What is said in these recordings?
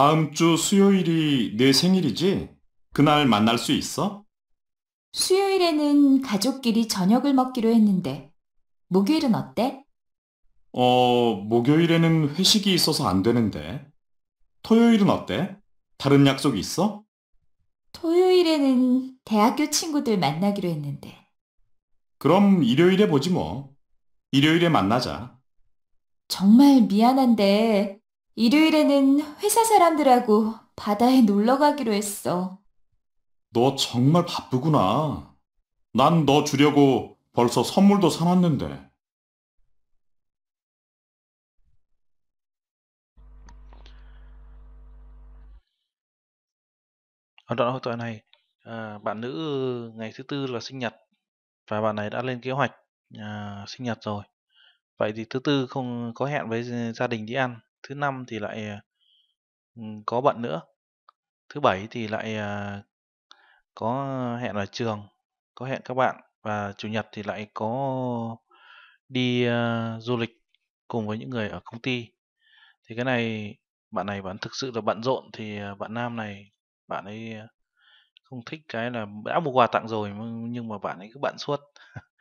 다음 주 수요일이 내 생일이지? 그날 만날 수 있어? 수요일에는 가족끼리 저녁을 먹기로 했는데, 목요일은 어때? 어, 목요일에는 회식이 있어서 안 되는데. 토요일은 어때? 다른 약속 있어? 토요일에는 대학교 친구들 만나기로 했는데. 그럼 일요일에 보지 뭐. 일요일에 만나자. 정말 미안한데 일요일에는 회사 사람들하고 바다에 놀러 가기로 했어. 너 정말 바쁘구나. 난 너 주려고 벌써 선물도 사놨는데. Ở đoạn hội t h i này, à, bạn nữ ngày thứ tư là sinh nhật và bạn này đã lên kế hoạch à, sinh nhật rồi. Vậy thì thứ tư không có hẹn với gia đình đi ăn thứ năm thì lại ờ, có bận nữa thứ bảy thì lại ờ, có hẹn ở trường có hẹn các bạn và chủ nhật thì lại có đi ờ, du lịch cùng với những người ở công ty thì cái này bạn này bạn thực sự là bận rộn thì bạn nam này bạn ấy không thích cái là đã mua quà tặng rồi nhưng mà bạn ấy cứ bận suốt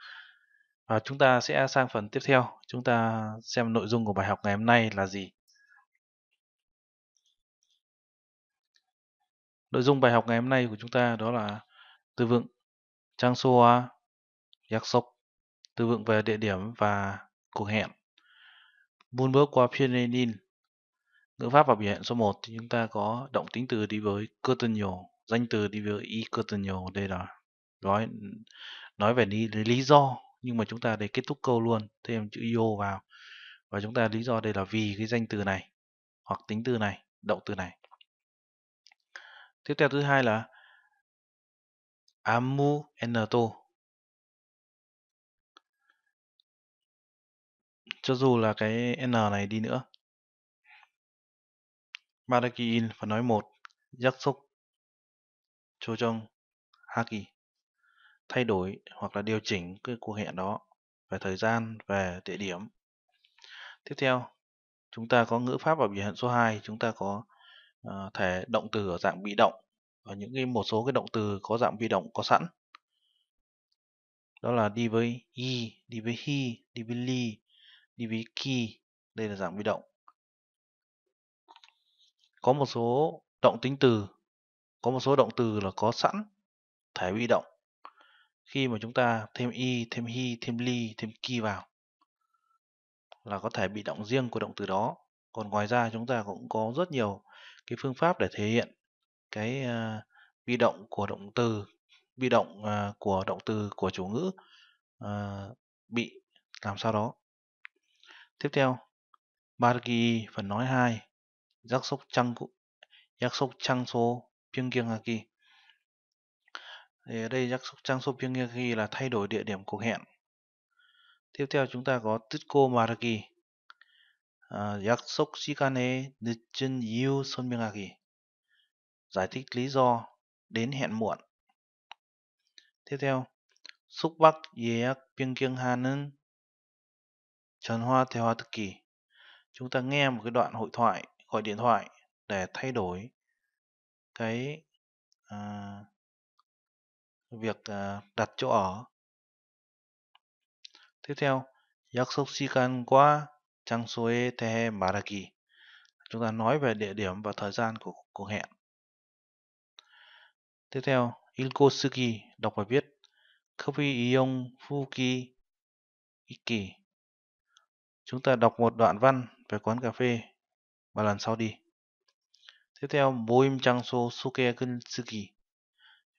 và chúng ta sẽ sang phần tiếp theo chúng ta xem nội dung của bài học ngày hôm nay là gì Nội dung bài học ngày hôm nay của chúng ta đó là từ vựng trang soa Changsoa Yaksok, từ vựng về địa điểm và cuộc hẹn. Mun bước qua Pienenin, ngữ pháp và biểu hiện số 1 thì chúng ta có động tính từ đi với Cotonio, danh từ đi với y Cotonio, đây là nói nói về lý, lý do nhưng mà chúng ta để kết thúc câu luôn thêm chữ yo vào và chúng ta lý do đây là vì cái danh từ này hoặc tính từ này động từ này tiếp theo thứ hai là amu nto cho dù là cái n này đi nữa Maraki phải nói một giác xúc cho trong haki thay đổi hoặc là điều chỉnh cái cuộc hẹn đó về thời gian về địa điểm tiếp theo chúng ta có ngữ pháp ở biểu hiện số 2 chúng ta có Ờ, thể động từ ở dạng bị động và những cái một số cái động từ có dạng bị động có sẵn đó là đi với y đi với he đi với li đi với ki đây là dạng bị động có một số động tính từ có một số động từ là có sẵn thể bị động khi mà chúng ta thêm y thêm hi thêm li thêm ki vào là có thể bị động riêng của động từ đó còn ngoài ra chúng ta cũng có rất nhiều cái phương pháp để thể hiện cái uh, ờ, bi động của động từ bi động uh, của động từ của chủ ngữ uh, bị làm sao đó tiếp theo bargi phần nói 2 giác sốc trăng cụ giác sốc trăng số piêng kiêng haki thì ở đây giác sốc trăng số piêng kiêng haki là thay đổi địa điểm cuộc hẹn tiếp theo chúng ta có titko maragi 약속 시간에 늦은 이유 설명하기 giải thích lý do đến hẹn muộn tiếp theo 숙박 예약 변경하는 전화 대화 듣기 chúng ta nghe một cái đoạn hội thoại gọi điện thoại để thay đổi cái uh, việc uh, đặt chỗ ở tiếp theo 약속 시간과 Changsoe Tehe Maraki. Chúng ta nói về địa điểm và thời gian của cuộc hẹn. Tiếp theo, Ilko Suki đọc bài viết Kobe Ion Fuki Iki. Chúng ta đọc một đoạn văn về quán cà phê và lần sau đi. Tiếp theo, Boim Changso Suke Kunsuki.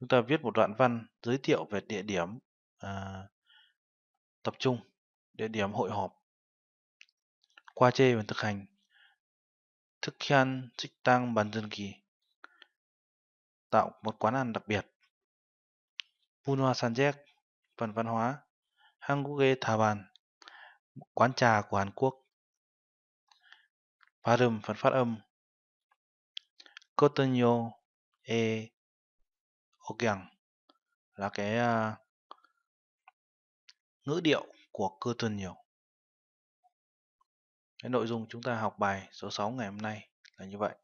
Chúng ta viết một đoạn văn giới thiệu về địa điểm à, tập trung, địa điểm hội họp 과제의 획득한 특이한 식당 만들기 tạo một quán ăn đặc biệt bun hoa phần văn hóa Hanguge thà bàn quán trà của Hàn Quốc phát âm phần phát âm Cotonyo e Ogyang là cái uh, ngữ điệu của Cotonyo cái nội dung chúng ta học bài số 6 ngày hôm nay là như vậy.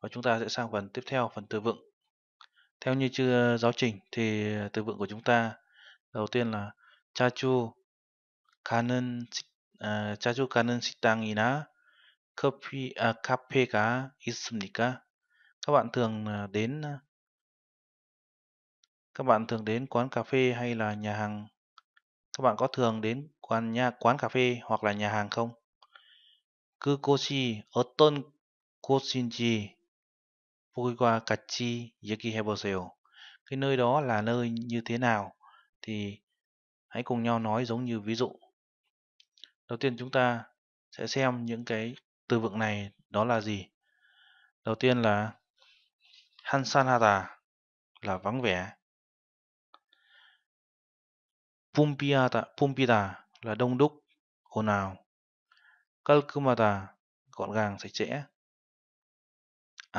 Và chúng ta sẽ sang phần tiếp theo, phần từ vựng. Theo như chưa giáo trình thì từ vựng của chúng ta đầu tiên là 자주 가는 어, kanen 가는 식당이나 커피 아, 카페가 있습니까? Các bạn thường à, đến à, các bạn thường đến quán cà phê hay là nhà hàng? Các bạn có thường đến quán nhà quán cà phê hoặc là nhà hàng không? 그곳이 어떤 곳인지 보기와 같이 얘기해 보세요. Cái nơi đó là nơi như thế nào? Thì hãy cùng nhau nói giống như ví dụ. Đầu tiên chúng ta sẽ xem những cái từ vựng này đó là gì. Đầu tiên là 한산하다 là vắng vẻ. 붐비하다, 붐비다 là đông đúc, ồn ào. Kalkumata gọn gàng sạch sẽ. À,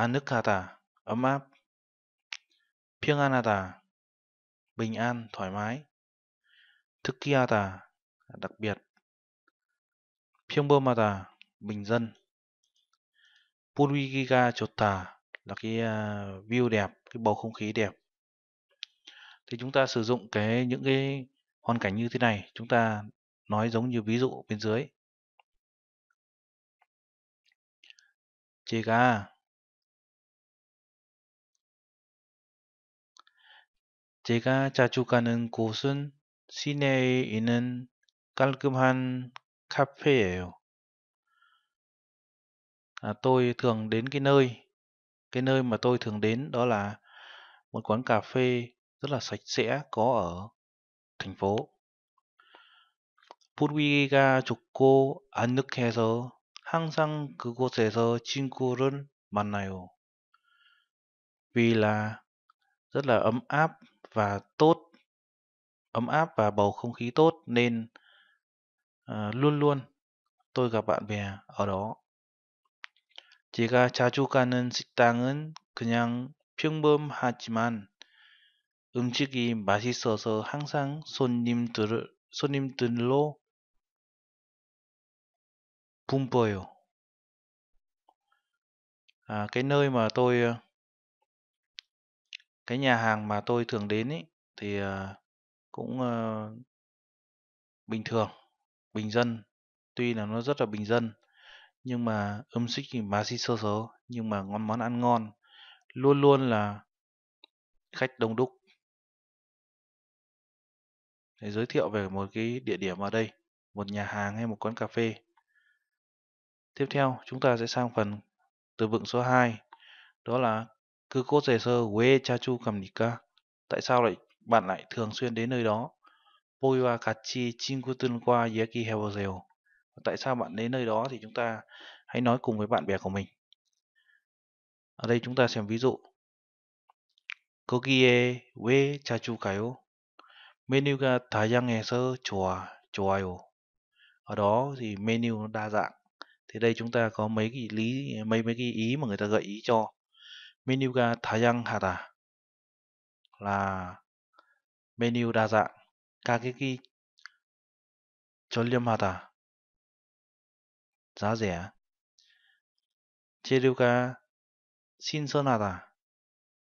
Anukata ấm áp. Pianganata bình an thoải mái. Thukkiyata đặc biệt. Pyongbomata bình dân. Purigiga Chotta là cái à, view đẹp, cái bầu không khí đẹp. Thì chúng ta sử dụng cái những cái hoàn cảnh như thế này, chúng ta nói giống như ví dụ bên dưới. Chiếc A. 제가 자주 가는 곳은 시내에 있는 깔끔한 카페예요. À, tôi thường đến cái nơi, cái nơi mà tôi thường đến đó là một quán cà phê rất là sạch sẽ có ở thành phố. 분위기가 좋고 안늑해서 항상 그곳에서 친구를 만나요. Vì là rất là ấm áp và tốt, ấm áp và bầu không khí tốt nên uh, luôn luôn tôi gặp bạn bè ở đó. 제가 자주 가는 식당은 그냥 평범하지만 음식이 맛있어서 항상 손님들, 손님들로 Pumpoil à, cái nơi mà tôi ờ, cái nhà hàng mà tôi thường đến ý, thì ờ, cũng ờ, bình thường bình dân tuy là nó rất là bình dân nhưng mà âm xích thì má xí sơ sớ nhưng mà ngon món ăn ngon luôn luôn là khách đông đúc để giới thiệu về một cái địa điểm ở đây một nhà hàng hay một quán cà phê Tiếp theo, chúng ta sẽ sang phần từ vựng số 2, đó là cứ cốt rể sơ quê chachu chu cầm nika. Tại sao lại bạn lại thường xuyên đến nơi đó? Poi wa kachi chinkutun qua yaki hebozeo. Tại sao bạn đến nơi đó thì chúng ta hãy nói cùng với bạn bè của mình. Ở đây chúng ta xem ví dụ. chachu 거기에 왜 자주 가요? sơ 다양해서 좋아, 좋아요. Ở đó thì menu nó đa dạng thì đây chúng ta có mấy cái lý mấy mấy cái ý mà người ta gợi ý cho menu ga thayang hata là menu đa dạng cái kakeki cholium hata giá rẻ cheruka shinson hata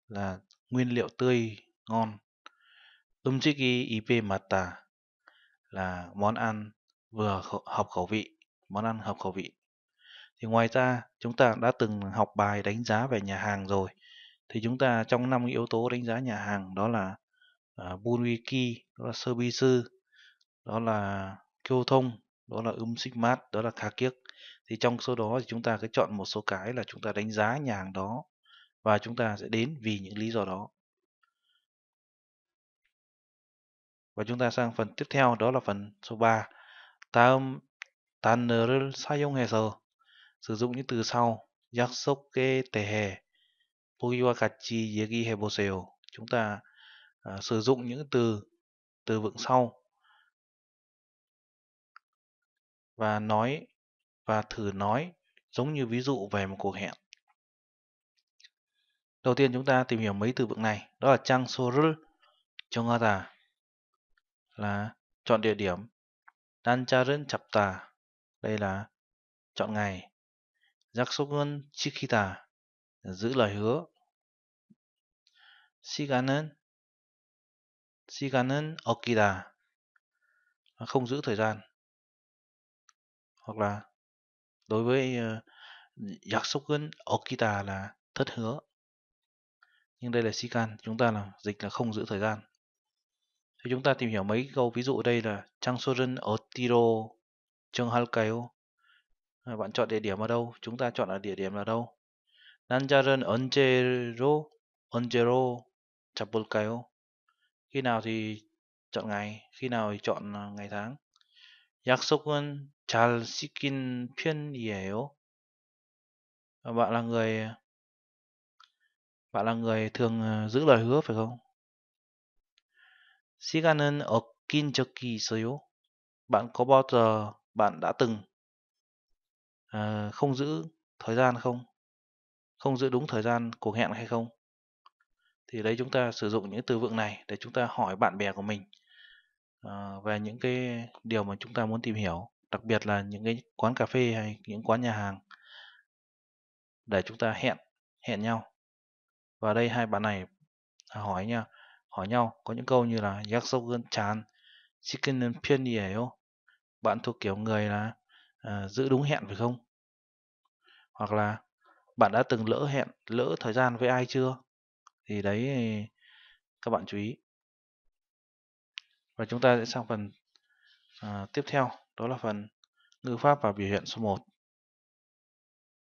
là nguyên liệu tươi ngon tum umchiki ip mata là món ăn vừa hợp khẩu vị món ăn hợp khẩu vị thì ngoài ra chúng ta đã từng học bài đánh giá về nhà hàng rồi. Thì chúng ta trong năm yếu tố đánh giá nhà hàng đó là uh, Bunwiki, đó là service đó là kiêu thông, đó là um sigmat, đó là khá kiếc. Thì trong số đó thì chúng ta cứ chọn một số cái là chúng ta đánh giá nhà hàng đó và chúng ta sẽ đến vì những lý do đó. Và chúng ta sang phần tiếp theo đó là phần số 3. tam âm tanrıl sayong hesel sử dụng những từ sau 약속의 대해 보기와 같이 yegi 보세요. Chúng ta uh, sử dụng những từ từ vựng sau và nói và thử nói giống như ví dụ về một cuộc hẹn. Đầu tiên chúng ta tìm hiểu mấy từ vựng này, đó là trang soru 정하다 là chọn địa điểm, 단자를 잡다 đây là chọn ngày, 약속은 지키다. giữ lời hứa. 시간은 시간은 얻기다. không giữ thời gian. Hoặc là đối với 약속은 ờ, okita là thất hứa. Nhưng đây là 시간, chúng ta là dịch là không giữ thời gian. Thì chúng ta tìm hiểu mấy câu ví dụ đây là 장소는 어디로 정할까요? bạn chọn địa điểm ở đâu chúng ta chọn là địa điểm là đâu 난잘은 언제로 언제로 잡을까요? khi nào thì chọn ngày khi nào thì chọn à, ngày tháng 약속은 잘 지킨 편이에요 bạn là người bạn là người thường à, giữ lời hứa phải không 시간은 얻긴 적이 있어요 bạn có bao giờ bạn đã từng Ờ, không giữ thời gian không không giữ đúng thời gian cuộc hẹn hay không thì đấy chúng ta sử dụng những từ vựng này để chúng ta hỏi bạn bè của mình ờ, về những cái điều mà chúng ta muốn tìm hiểu đặc biệt là những cái quán cà phê hay những quán nhà hàng để chúng ta hẹn hẹn nhau và đây hai bạn này à, hỏi nha hỏi nhau có những câu như là yaksogön chán chicken and peony à, bạn thuộc kiểu người là à, giữ đúng hẹn phải không? Hoặc là bạn đã từng lỡ hẹn, lỡ thời gian với ai chưa? Thì đấy các bạn chú ý. Và chúng ta sẽ sang phần à, tiếp theo, đó là phần ngữ pháp và biểu hiện số 1.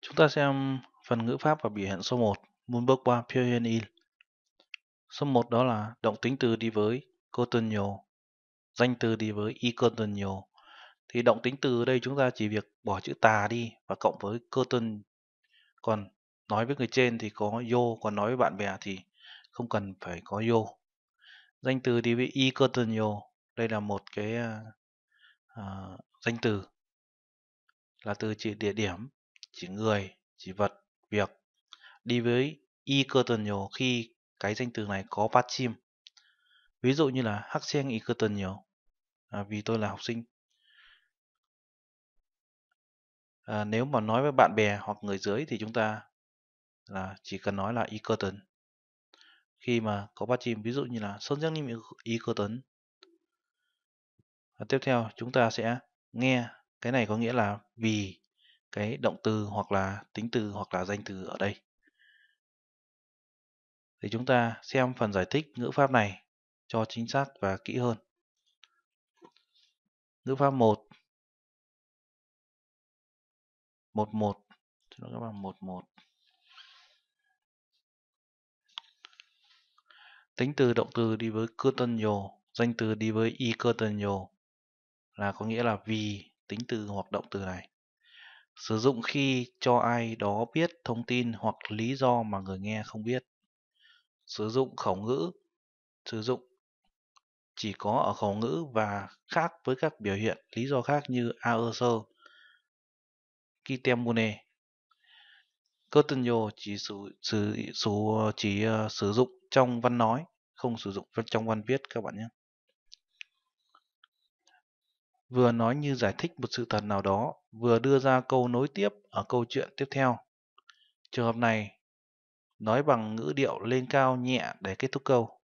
Chúng ta xem phần ngữ pháp và biểu hiện số 1, Moonbook 3 Pyongyang Il. Số 1 đó là động tính từ đi với cô cotonio, danh từ đi với y cô icotonio, thì động tính từ đây chúng ta chỉ việc bỏ chữ tà đi và cộng với curtain. Còn nói với người trên thì có yo, còn nói với bạn bè thì không cần phải có yo. Danh từ thì với e curtain yo, đây là một cái uh, danh từ là từ chỉ địa điểm, chỉ người, chỉ vật, việc. Đi với e curtain yo khi cái danh từ này có phát chim. Ví dụ như là hắc sen e curtain yo. À, vì tôi là học sinh à, nếu mà nói với bạn bè hoặc người dưới thì chúng ta là chỉ cần nói là Y cơ tấn khi mà có bắt chim ví dụ như là sơn Giang niệm Y cơ tấn à, tiếp theo chúng ta sẽ nghe cái này có nghĩa là vì cái động từ hoặc là tính từ hoặc là danh từ ở đây thì chúng ta xem phần giải thích ngữ pháp này cho chính xác và kỹ hơn ngữ pháp 1 11 nó các bằng 11 tính từ động từ đi với curtanio danh từ đi với y curtanio là có nghĩa là vì tính từ hoặc động từ này sử dụng khi cho ai đó biết thông tin hoặc lý do mà người nghe không biết sử dụng khẩu ngữ sử dụng chỉ có ở khẩu ngữ và khác với các biểu hiện lý do khác như a sơ 있기 때문에 cotton yo chỉ sử, sử, sử chỉ ờ, sử dụng trong văn nói không sử dụng trong văn viết các bạn nhé vừa nói như giải thích một sự thật nào đó vừa đưa ra câu nối tiếp ở câu chuyện tiếp theo trường hợp này nói bằng ngữ điệu lên cao nhẹ để kết thúc câu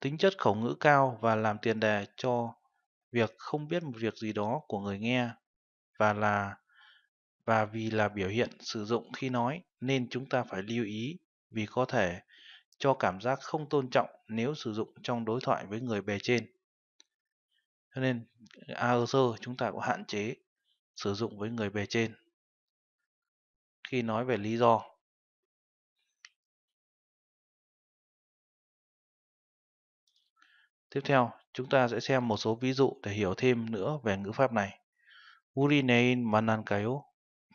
tính chất khẩu ngữ cao và làm tiền đề cho việc không biết một việc gì đó của người nghe và là và vì là biểu hiện sử dụng khi nói nên chúng ta phải lưu ý vì có thể cho cảm giác không tôn trọng nếu sử dụng trong đối thoại với người bề trên. Cho nên AOC à, chúng ta cũng hạn chế sử dụng với người bề trên khi nói về lý do. Tiếp theo, chúng ta sẽ xem một số ví dụ để hiểu thêm nữa về ngữ pháp này. 우리내일 만날까요?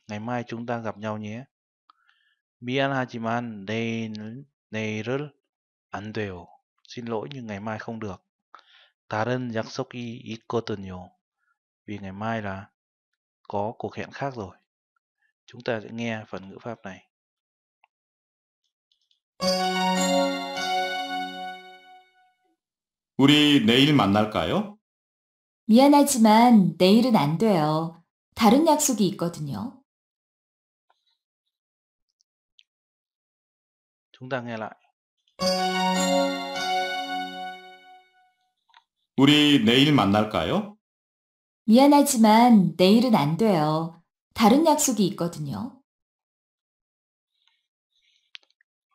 Ngày mai chúng ta gặp nhau nhé. 미안하지만 내일, 내일을 안 돼요. Xin lỗi nhưng ngày mai không được. 다른 약속이 있거든요. Vì ngày mai là có cuộc hẹn khác rồi. Chúng ta sẽ nghe phần ngữ pháp này. 우리 내일 만날까요? 미안하지만 내일은 안 돼요. 다른 약속이 있거든요. chúng ta nghe lại. 우리 내일 만날까요? 미안하지만 내일은 안 돼요. 다른 약속이 있거든요.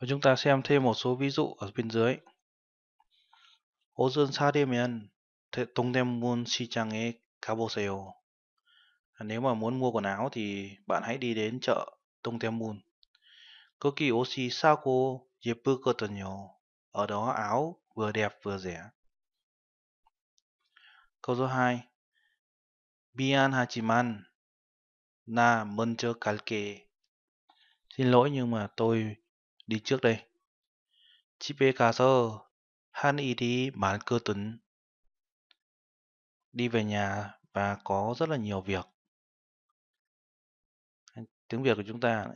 Và chúng ta xem thêm một số ví dụ ở bên dưới. Ô dương xa đêm 동대문 시장에 가보세요. Nếu mà muốn mua quần áo thì bạn hãy đi đến chợ 동대문. 거기 옷이 싸고 예쁘거든요. Ở đó áo vừa đẹp vừa rẻ. Câu số 2. 미안하지만 나 먼저 갈게. Xin lỗi nhưng mà tôi đi trước đây. 집에 가서 한 일이 많거든 đi về nhà và có rất là nhiều việc tiếng Việt của chúng ta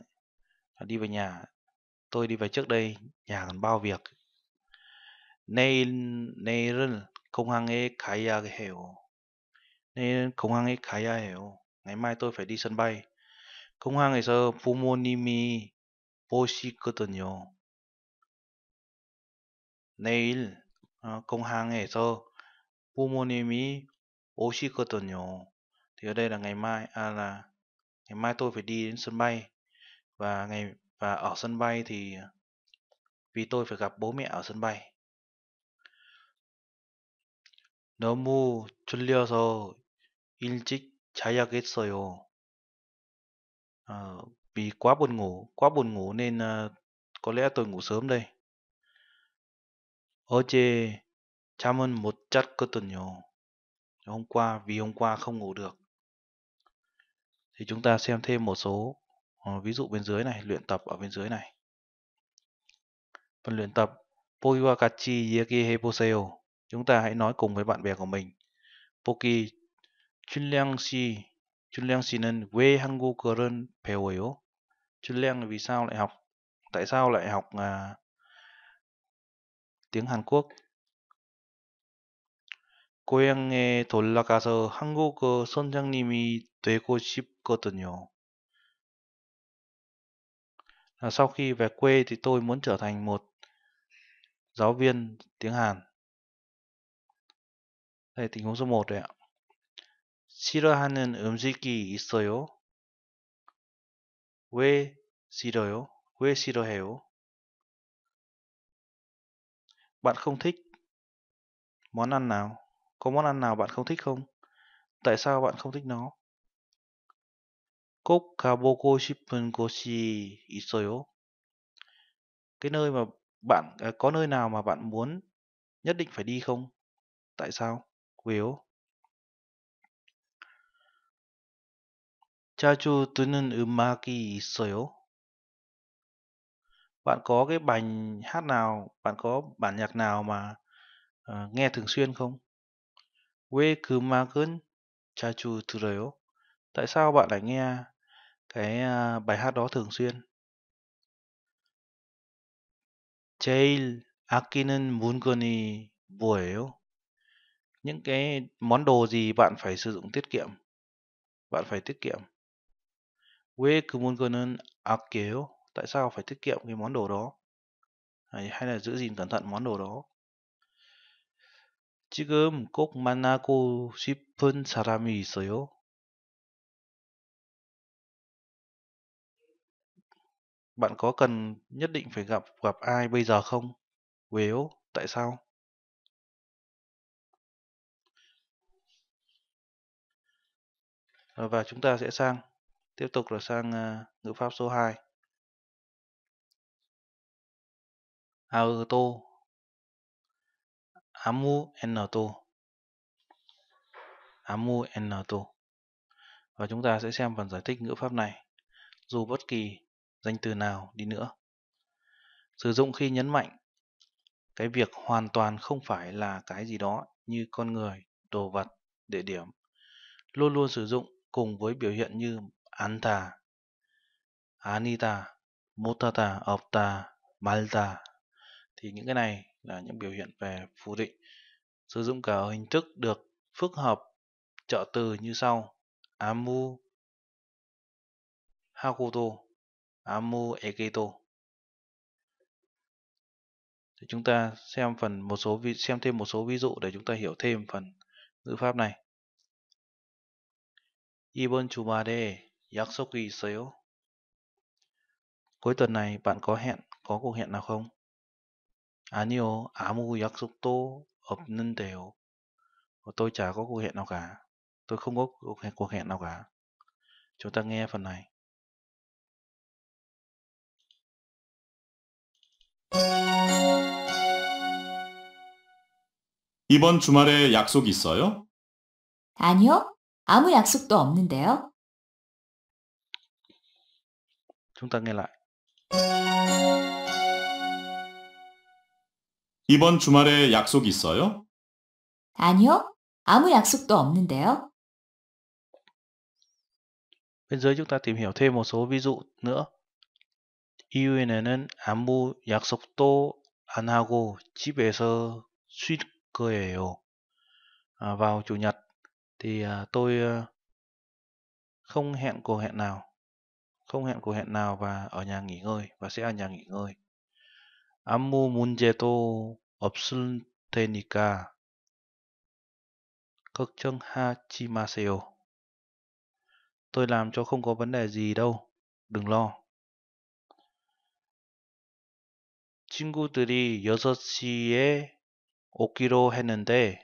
đi về nhà tôi đi về trước đây nhà còn bao việc nên nên không hăng ấy khai ra hiểu nên không hăng ấy khai ra hiểu ngày mai tôi phải đi sân bay không hăng ấy giờ 부모님이 보시거든요 내일 공항에서 부모님이 Oshikitonyo thì ở đây là ngày mai à là ngày mai tôi phải đi đến sân bay và ngày và ở sân bay thì à, vì tôi phải gặp bố mẹ ở sân bay. 너무 졸려서 일찍 자야겠어요. À, vì quá buồn ngủ, quá buồn ngủ nên à, có lẽ tôi ngủ sớm đây. 어제 잠은 못 잤거든요 hôm qua vì hôm qua không ngủ được thì chúng ta xem thêm một số ờ, ví dụ bên dưới này luyện tập ở bên dưới này phần luyện tập Poiwakachi Yaki Heposeo chúng ta hãy nói cùng với bạn bè của mình Poki Chunliangshi Chunliangshinen We Hangu Kuren Peoyo Chunliang vì sao lại học tại sao lại học à, tiếng Hàn Quốc 고향에 돌아가서 한국어 선장님이 되고 싶거든요. Sau khi về quê thì tôi muốn trở 싫어하는 음식이 있어요? 왜 싫어요? 왜 싫어해요? Bạn không thích món ăn nào? Có món ăn nào bạn không thích không? Tại sao bạn không thích nó? 꼭 가보고 싶은 곳이 있어요. Cái nơi mà bạn à, có nơi nào mà bạn muốn nhất định phải đi không? Tại sao? 왜요? 자주 듣는 음악이 있어요. Bạn có cái bài hát nào, bạn có bản nhạc nào mà uh, nghe thường xuyên không? 왜그 음악은 자주 들어요? Tại sao bạn lại nghe cái à, bài hát đó thường xuyên? 제일 아끼는 물건이 뭐예요? Những cái món đồ gì bạn phải sử dụng tiết kiệm? Bạn phải tiết kiệm. 왜그 물건은 아껴요? Tại sao phải tiết kiệm cái món đồ đó? Hay là giữ gìn cẩn thận món đồ đó? 지금 꼭 만나고 싶은 사람이 있어요? Bạn có cần nhất định phải gặp gặp ai bây giờ không? Well, tại sao? Ờ, và chúng ta sẽ sang tiếp tục là sang ờ, ngữ pháp số 2. Auto amu n2 ammu n2 và chúng ta sẽ xem phần giải thích ngữ pháp này dù bất kỳ danh từ nào đi nữa sử dụng khi nhấn mạnh cái việc hoàn toàn không phải là cái gì đó như con người đồ vật địa điểm luôn luôn sử dụng cùng với biểu hiện như anta anita motata opta malta thì những cái này là những biểu hiện về phủ định. Sử dụng cả hình thức được phức hợp trợ từ như sau: amu hakuto, amu eketo. Thì chúng ta xem phần một số xem thêm một số ví dụ để chúng ta hiểu thêm phần ngữ pháp này. Ibon 주말에 약속이 있어요? Cuối tuần này bạn có hẹn, có cuộc hẹn nào không? 아니요, 아무 약속도 없는데요. Tôi chả có cuộc hẹn nào cả. Tôi không có cuộc hẹn nào cả. Chúng ta nghe phần này. 이번 주말에 약속 있어요? 아니요, 아무 약속도 없는데요. Chúng ta nghe lại. 이번 주말에 약속 있어요? 아니요. 아무 약속도 없는데요. Bây giờ chúng ta tìm hiểu thêm một số ví dụ nữa. 이유에는 아무 약속도 안 하고 집에서 쉴 거예요. À, vào chủ nhật thì à, tôi à, không hẹn cuộc hẹn nào, không hẹn cuộc hẹn nào và ở nhà nghỉ ngơi và sẽ ở nhà nghỉ ngơi. 아무 문제도 없을 테니까 걱정하지 마세요. Tôi làm cho không có vấn đề gì đâu, đừng lo. 친구들이 6시에 오기로 했는데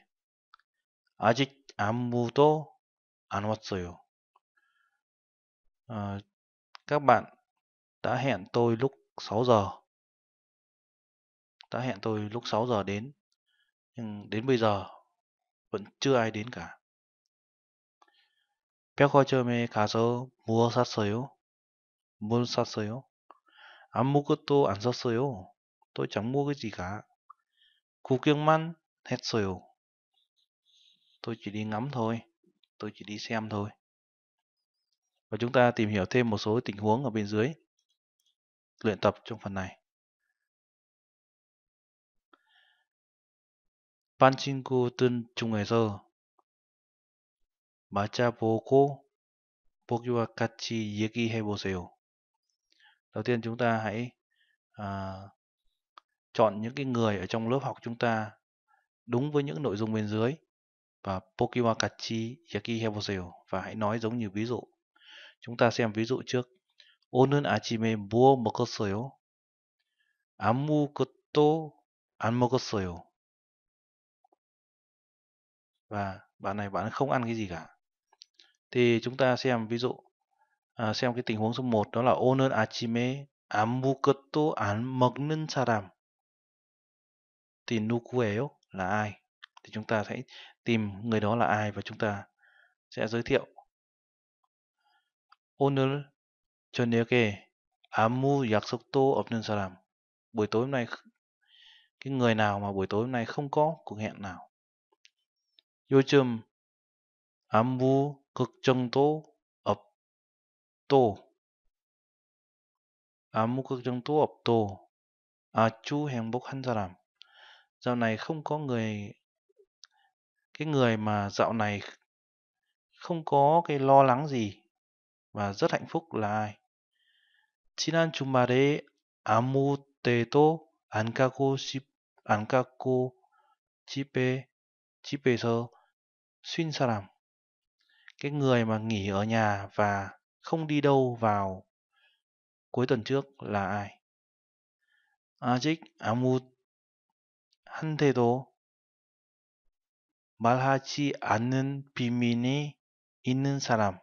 아직 아무도 안 왔어요. À, các bạn đã hẹn tôi lúc 6 giờ. đã hẹn tôi lúc 6 giờ đến, nhưng đến bây giờ vẫn chưa ai đến cả. 백화점에 가서 무엇 샀어요? 뭘 샀어요? 아무것도 안 샀어요. tôi chẳng mua cái gì cả. 구경만 했어요. Tôi chỉ đi ngắm thôi, tôi chỉ đi xem thôi. Và chúng ta tìm hiểu thêm một số tình huống ở bên dưới luyện tập trong phần này. 반친구 뜬 중에서 맞아보고 보기와 같이 얘기해 보세요. Đầu tiên chúng ta hãy à, chọn những cái người ở trong lớp học chúng ta đúng với những nội dung bên dưới và Pokiwa Yaki Heboseo và hãy nói giống như ví dụ. Chúng ta xem ví dụ trước. 오늘 아침에 뭐 먹었어요? 아무것도 안 먹었어요 và bạn này bạn không ăn cái gì cả thì chúng ta xem ví dụ à, xem cái tình huống số 1 đó là 오늘 아침에 아무것도 안 먹는 사람 thì 누구예요 là ai thì chúng ta sẽ tìm người đó là ai và chúng ta sẽ giới thiệu 오늘 저녁에 아무 약속도 없는 사람 buổi tối hôm nay cái người nào mà buổi tối hôm nay không có cuộc hẹn nào 요즘 아무 걱정도 없도 아무 걱정도 없도 아주 행복한 사람 dạo này không có người cái người mà dạo này không có cái lo lắng gì và rất hạnh phúc là ai 지난 주말에 아무 때도 안 가고 싶, 안 가고 집에, 집에서 Xuyên Sa làm? Cái người mà nghỉ ở nhà và không đi đâu vào cuối tuần trước là ai? 아직 아무한테도 말하지 않는 비밀이 있는 사람.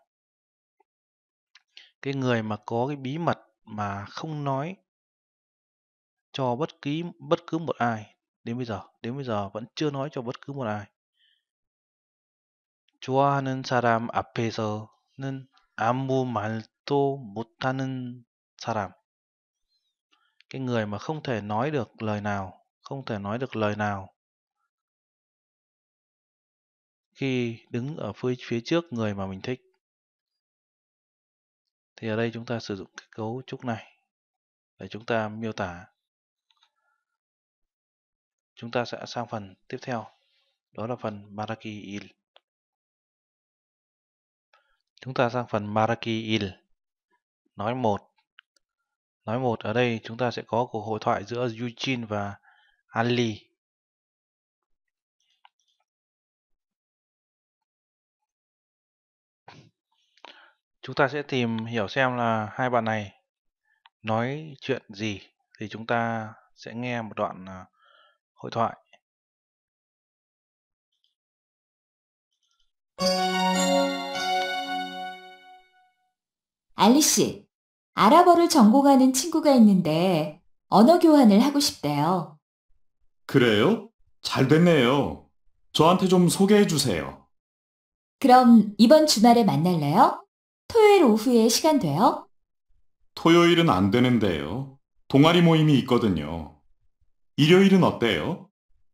Cái người mà có cái bí mật mà không nói cho bất cứ bất cứ một ai đến bây giờ, đến bây giờ vẫn chưa nói cho bất cứ một ai. 좋아하는 사람 앞에서는 아무 말도 못하는 사람. Cái người mà không thể nói được lời nào, không thể nói được lời nào. Khi đứng ở phía, phía trước người mà mình thích. Thì ở đây chúng ta sử dụng cái cấu trúc này để chúng ta miêu tả. Chúng ta sẽ sang phần tiếp theo, đó là phần Maraki Il. Chúng ta sang phần Maraki Il. Nói một. Nói một ở đây chúng ta sẽ có cuộc hội thoại giữa Yujin và Ali. Chúng ta sẽ tìm hiểu xem là hai bạn này nói chuyện gì thì chúng ta sẽ nghe một đoạn à, hội thoại. 알리 씨, 아랍어를 전공하는 친구가 있는데 언어 교환을 하고 싶대요. 그래요? 잘 됐네요. 저한테 좀 소개해 주세요. 그럼 이번 주말에 만날래요? 토요일 오후에 시간 돼요? 토요일은 안 되는데요. 동아리 모임이 있거든요. 일요일은 어때요?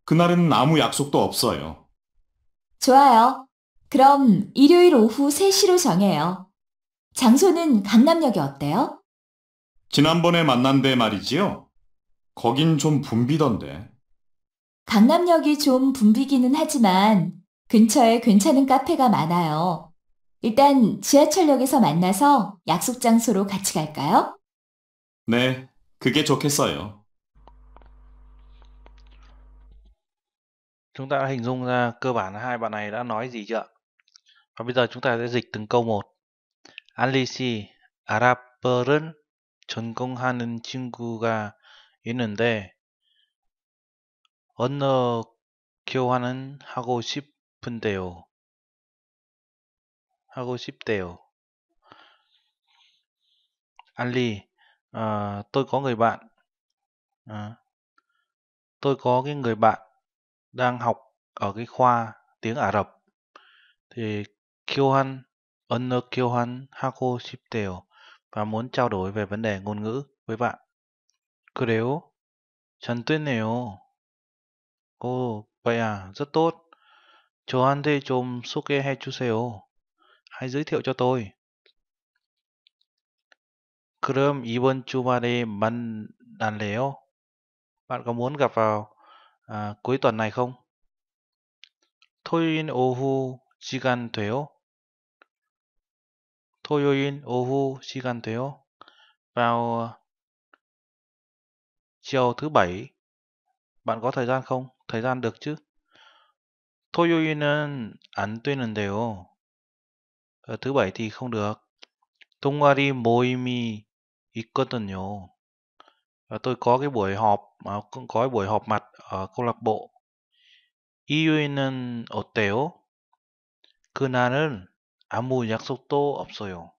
그날은 아무 약속도 없어요. 좋아요. 그럼 일요일 오후 3시로 정해요. 장소는 강남역이 어때요? 지난번에 만난 데 말이지요? 거긴 좀 붐비던데. 강남역이 좀 붐비기는 하지만 근처에 괜찮은 카페가 많아요. 일단 지하철역에서 만나서 약속 장소로 같이 갈까요? 네, 그게 좋겠어요. c h hình dung ra cơ bản hai bạn này đã nói gì chưa? Và bây giờ chúng ta sẽ dịch từng câu một. 알리시 아랍어를 전공하는 친구가 있는데 언어 교환은 하고 싶은데요. 하고 싶대요. Ali, à, tôi có người bạn. À, tôi có cái người bạn đang học ở cái khoa tiếng Ả Rập. Thì Kyohan Ân kêu hoan Hako Shiptail và muốn trao đổi về vấn đề ngôn ngữ với bạn. 그래요? 잘 됐네요. Ồ, vậy à, rất tốt. 저한테 좀 소개해 주세요. Hãy giới thiệu cho tôi. 그럼 이번 주말에 만날래요? Bạn có muốn gặp vào à, cuối tuần này không? 토요일 오후 시간 돼요? 토요일 오후 시간대요. Vào chiều thứ bảy bạn có thời gian không? Thời gian được chứ? 토요일은 안 되는데요. 어, thứ bảy thì không được. 동아리 모임이 있거든요. và tôi có cái buổi họp, 어, à, có cái buổi họp mặt ở câu lạc bộ. 이유는 어때요? 그날은 아무 약속도 없어요.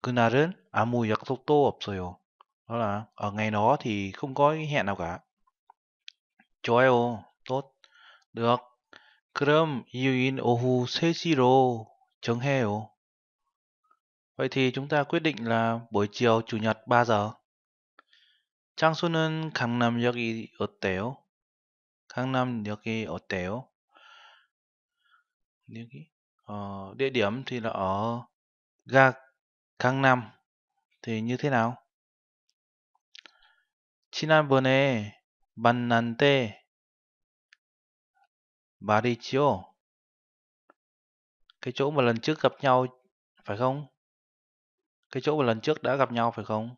그날은 아무 약속도 없어요. Đó là ở ngày đó thì không có hẹn nào cả. 좋아요. tốt. được. 그럼 이유인 오후 3시로 정해요. Vậy thì chúng ta quyết định là buổi chiều chủ nhật 3 giờ. 장소는 강남 역이 어때요? 강남 역이 어때요? 여기 Ờ, địa điểm thì là ở ga Gangnam thì như thế nào? 지난번에 만난 때 말이지요. Cái chỗ mà lần trước gặp nhau phải không? Cái chỗ mà lần trước đã gặp nhau phải không?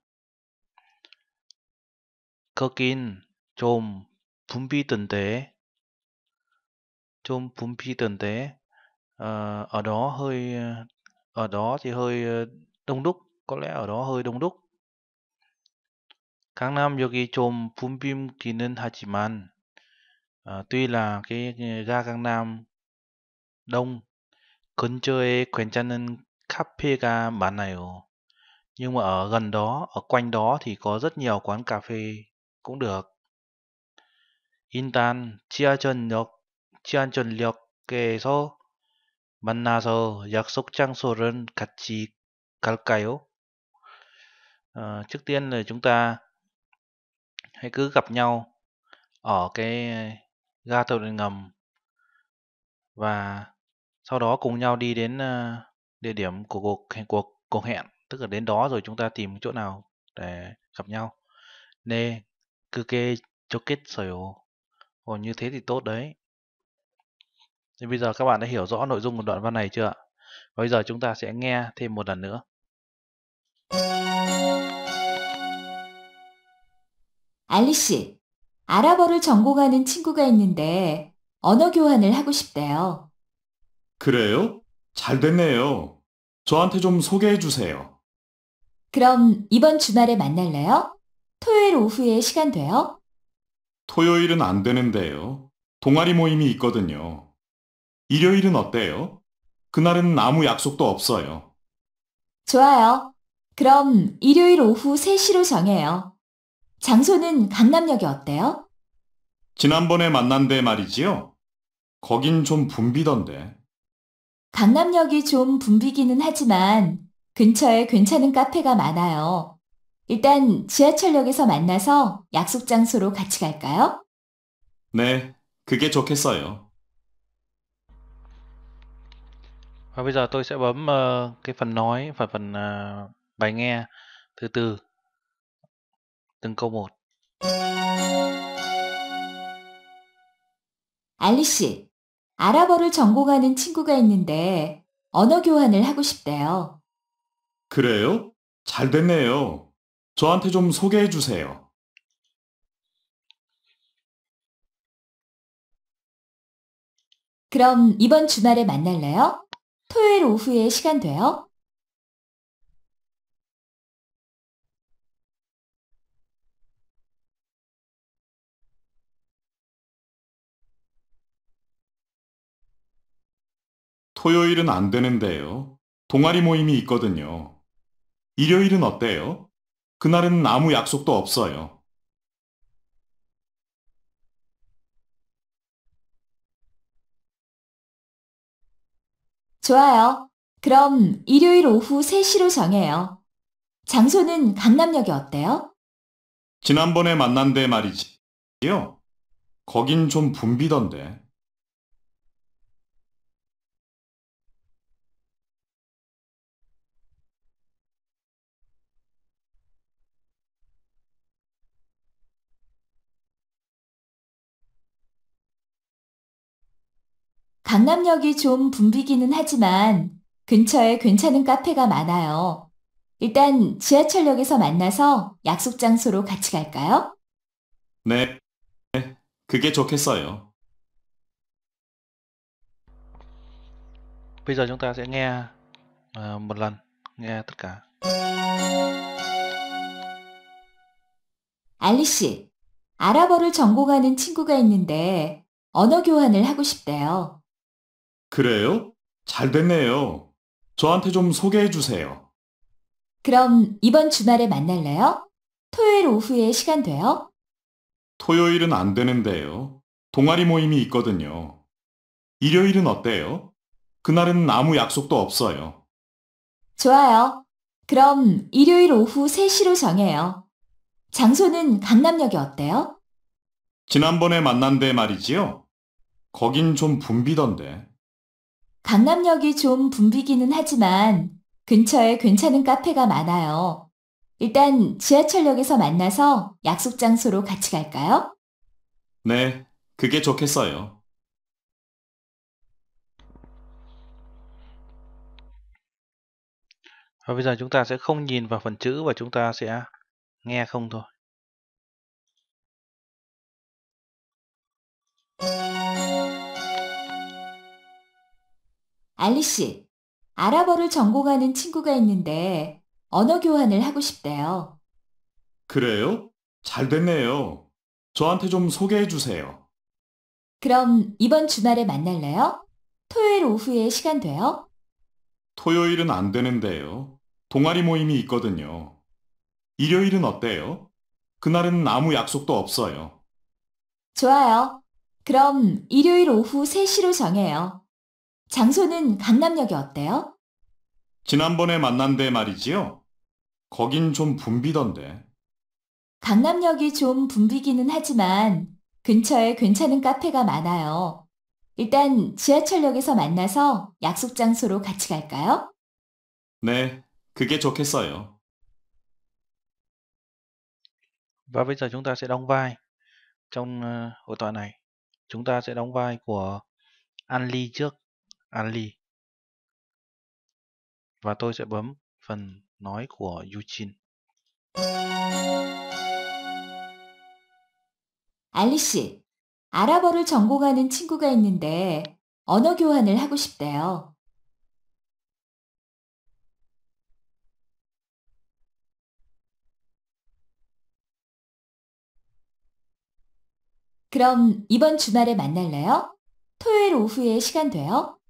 거긴 좀 분비던데. 좀 분비던데. Ờ, ở đó hơi ờ, ở đó thì hơi ờ, đông đúc, có lẽ ở đó hơi đông đúc. 강남역이 좀 붐빔기는 하지만 어, tuy là cái ga Gangnam đông 근처에 괜찮은 카페가 많아요. Nhưng mà ở gần đó, ở quanh đó thì có rất nhiều quán cà phê cũng được. 일단 지하철역 지하철역에서 만나서 약속 장소를 같이 갈까요? À, trước tiên là chúng ta hãy cứ gặp nhau ở cái ga tàu điện ngầm và sau đó cùng nhau đi đến ờ, địa điểm của cuộc cuộc cuộc hẹn tức là đến đó rồi chúng ta tìm chỗ nào để gặp nhau nên cứ kê cho kết sở ồ như thế thì tốt đấy Thì bây giờ các bạn đã hiểu rõ nội dung của đoạn văn này chưa ạ? Bây giờ chúng ta sẽ nghe thêm một lần nữa. 알리 씨, 아랍어를 전공하는 친구가 있는데 언어 교환을 하고 싶대요. 그래요? 잘 됐네요. 저한테 좀 소개해 주세요. 그럼 이번 주말에 만날래요? 토요일 오후에 시간 돼요? 토요일은 안 되는데요. 동아리 모임이 있거든요. 일요일은 어때요? 그날은 아무 약속도 없어요. 좋아요. 그럼 일요일 오후 3시로 정해요. 장소는 강남역이 어때요? 지난번에 만난 데 말이지요? 거긴 좀 붐비던데. 강남역이 좀 붐비기는 하지만 근처에 괜찮은 카페가 많아요. 일단 지하철역에서 만나서 약속 장소로 같이 갈까요? 네, 그게 좋겠어요. và bây giờ tôi sẽ bấm uh, cái phần nói và phần uh, bài nghe từ từ từng câu một 알리 씨, 아랍어를 전공하는 친구가 있는데 언어 교환을 하고 싶대요. 그래요? 잘 됐네요. 저한테 좀 소개해 주세요. 그럼 이번 주말에 만날래요? 토요일 오후에 시간 돼요? 토요일은 안 되는데요. 동아리 모임이 있거든요. 일요일은 어때요? 그날은 아무 약속도 없어요. 좋아요. 그럼 일요일 오후 3시로 정해요. 장소는 강남역이 어때요? 지난번에 만난 데 말이지요. 거긴 좀 붐비던데. 강남역이 좀 붐비기는 하지만 근처에 괜찮은 카페가 많아요. 일단 지하철역에서 만나서 약속 장소로 같이 갈까요? 네. 그게 좋겠어요. b â chúng ta sẽ nghe một lần, nghe tất cả. 알리 씨, 아랍어를 전공하는 친구가 있는데 언어 교환을 하고 싶대요. 그래요? 잘 됐네요. 저한테 좀 소개해 주세요. 그럼 이번 주말에 만날래요? 토요일 오후에 시간 돼요? 토요일은 안 되는데요. 동아리 모임이 있거든요. 일요일은 어때요? 그날은 아무 약속도 없어요. 좋아요. 그럼 일요일 오후 3시로 정해요. 장소는 강남역이 어때요? 지난번에 만난 데 말이지요? 거긴 좀 붐비던데. 강남역이 좀 붐비기는 하지만 근처에 괜찮은 카페가 많아요. 일단 지하철역에서 만나서 약속 장소로 같이 갈까요? 네, 그게 좋겠어요. Và bây giờ chúng ta sẽ không nhìn vào phần chữ và chúng ta sẽ nghe không thôi. 알리 씨, 아랍어를 전공하는 친구가 있는데 언어 교환을 하고 싶대요. 그래요? 잘 됐네요. 저한테 좀 소개해 주세요. 그럼 이번 주말에 만날래요? 토요일 오후에 시간 돼요? 토요일은 안 되는데요. 동아리 모임이 있거든요. 일요일은 어때요? 그날은 아무 약속도 없어요. 좋아요. 그럼 일요일 오후 3시로 정해요. 장소는 강남역이 어때요? 지난번에 만난 데 말이지요? 거긴 좀 붐비던데. 강남역이 좀 붐비기는 하지만 근처에 괜찮은 카페가 많아요. 일단 지하철역에서 만나서 약속 장소로 같이 갈까요? 네, 그게 좋겠어요. Và bây giờ chúng ta sẽ đóng vai trong hội uh, tọa này. Chúng ta sẽ đóng vai của An Ly trước. Ali và tôi sẽ bấm phần nói của y u c i n 알리 씨, 아랍어를 전공하는 친구가 있는데 언어 교환을 하고 싶대요. 그럼 이번 주말에 만날래요? 토요일 오후에 시간 돼요?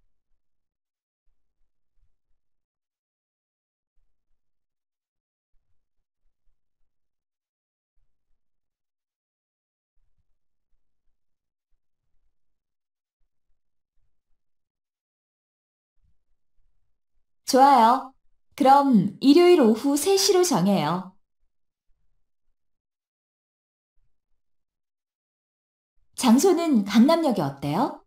좋아요. 그럼 일요일 오후 3시로 정해요. 장소는 강남역이 어때요?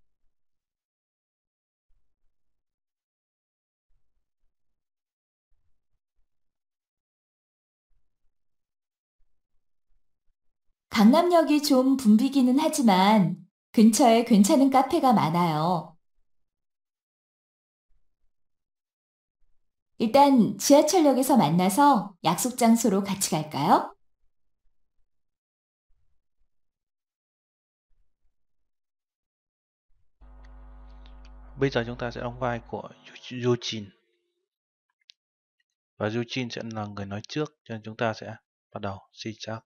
강남역이 좀 붐비기는 하지만 근처에 괜찮은 카페가 많아요. 일단 지하철역에서 만나서 약속 장소로 같이 갈까요? Bây giờ chúng ta sẽ đóng vai của Yujin Và Yujin sẽ là người nói trước Cho nên chúng ta sẽ bắt đầu Sichak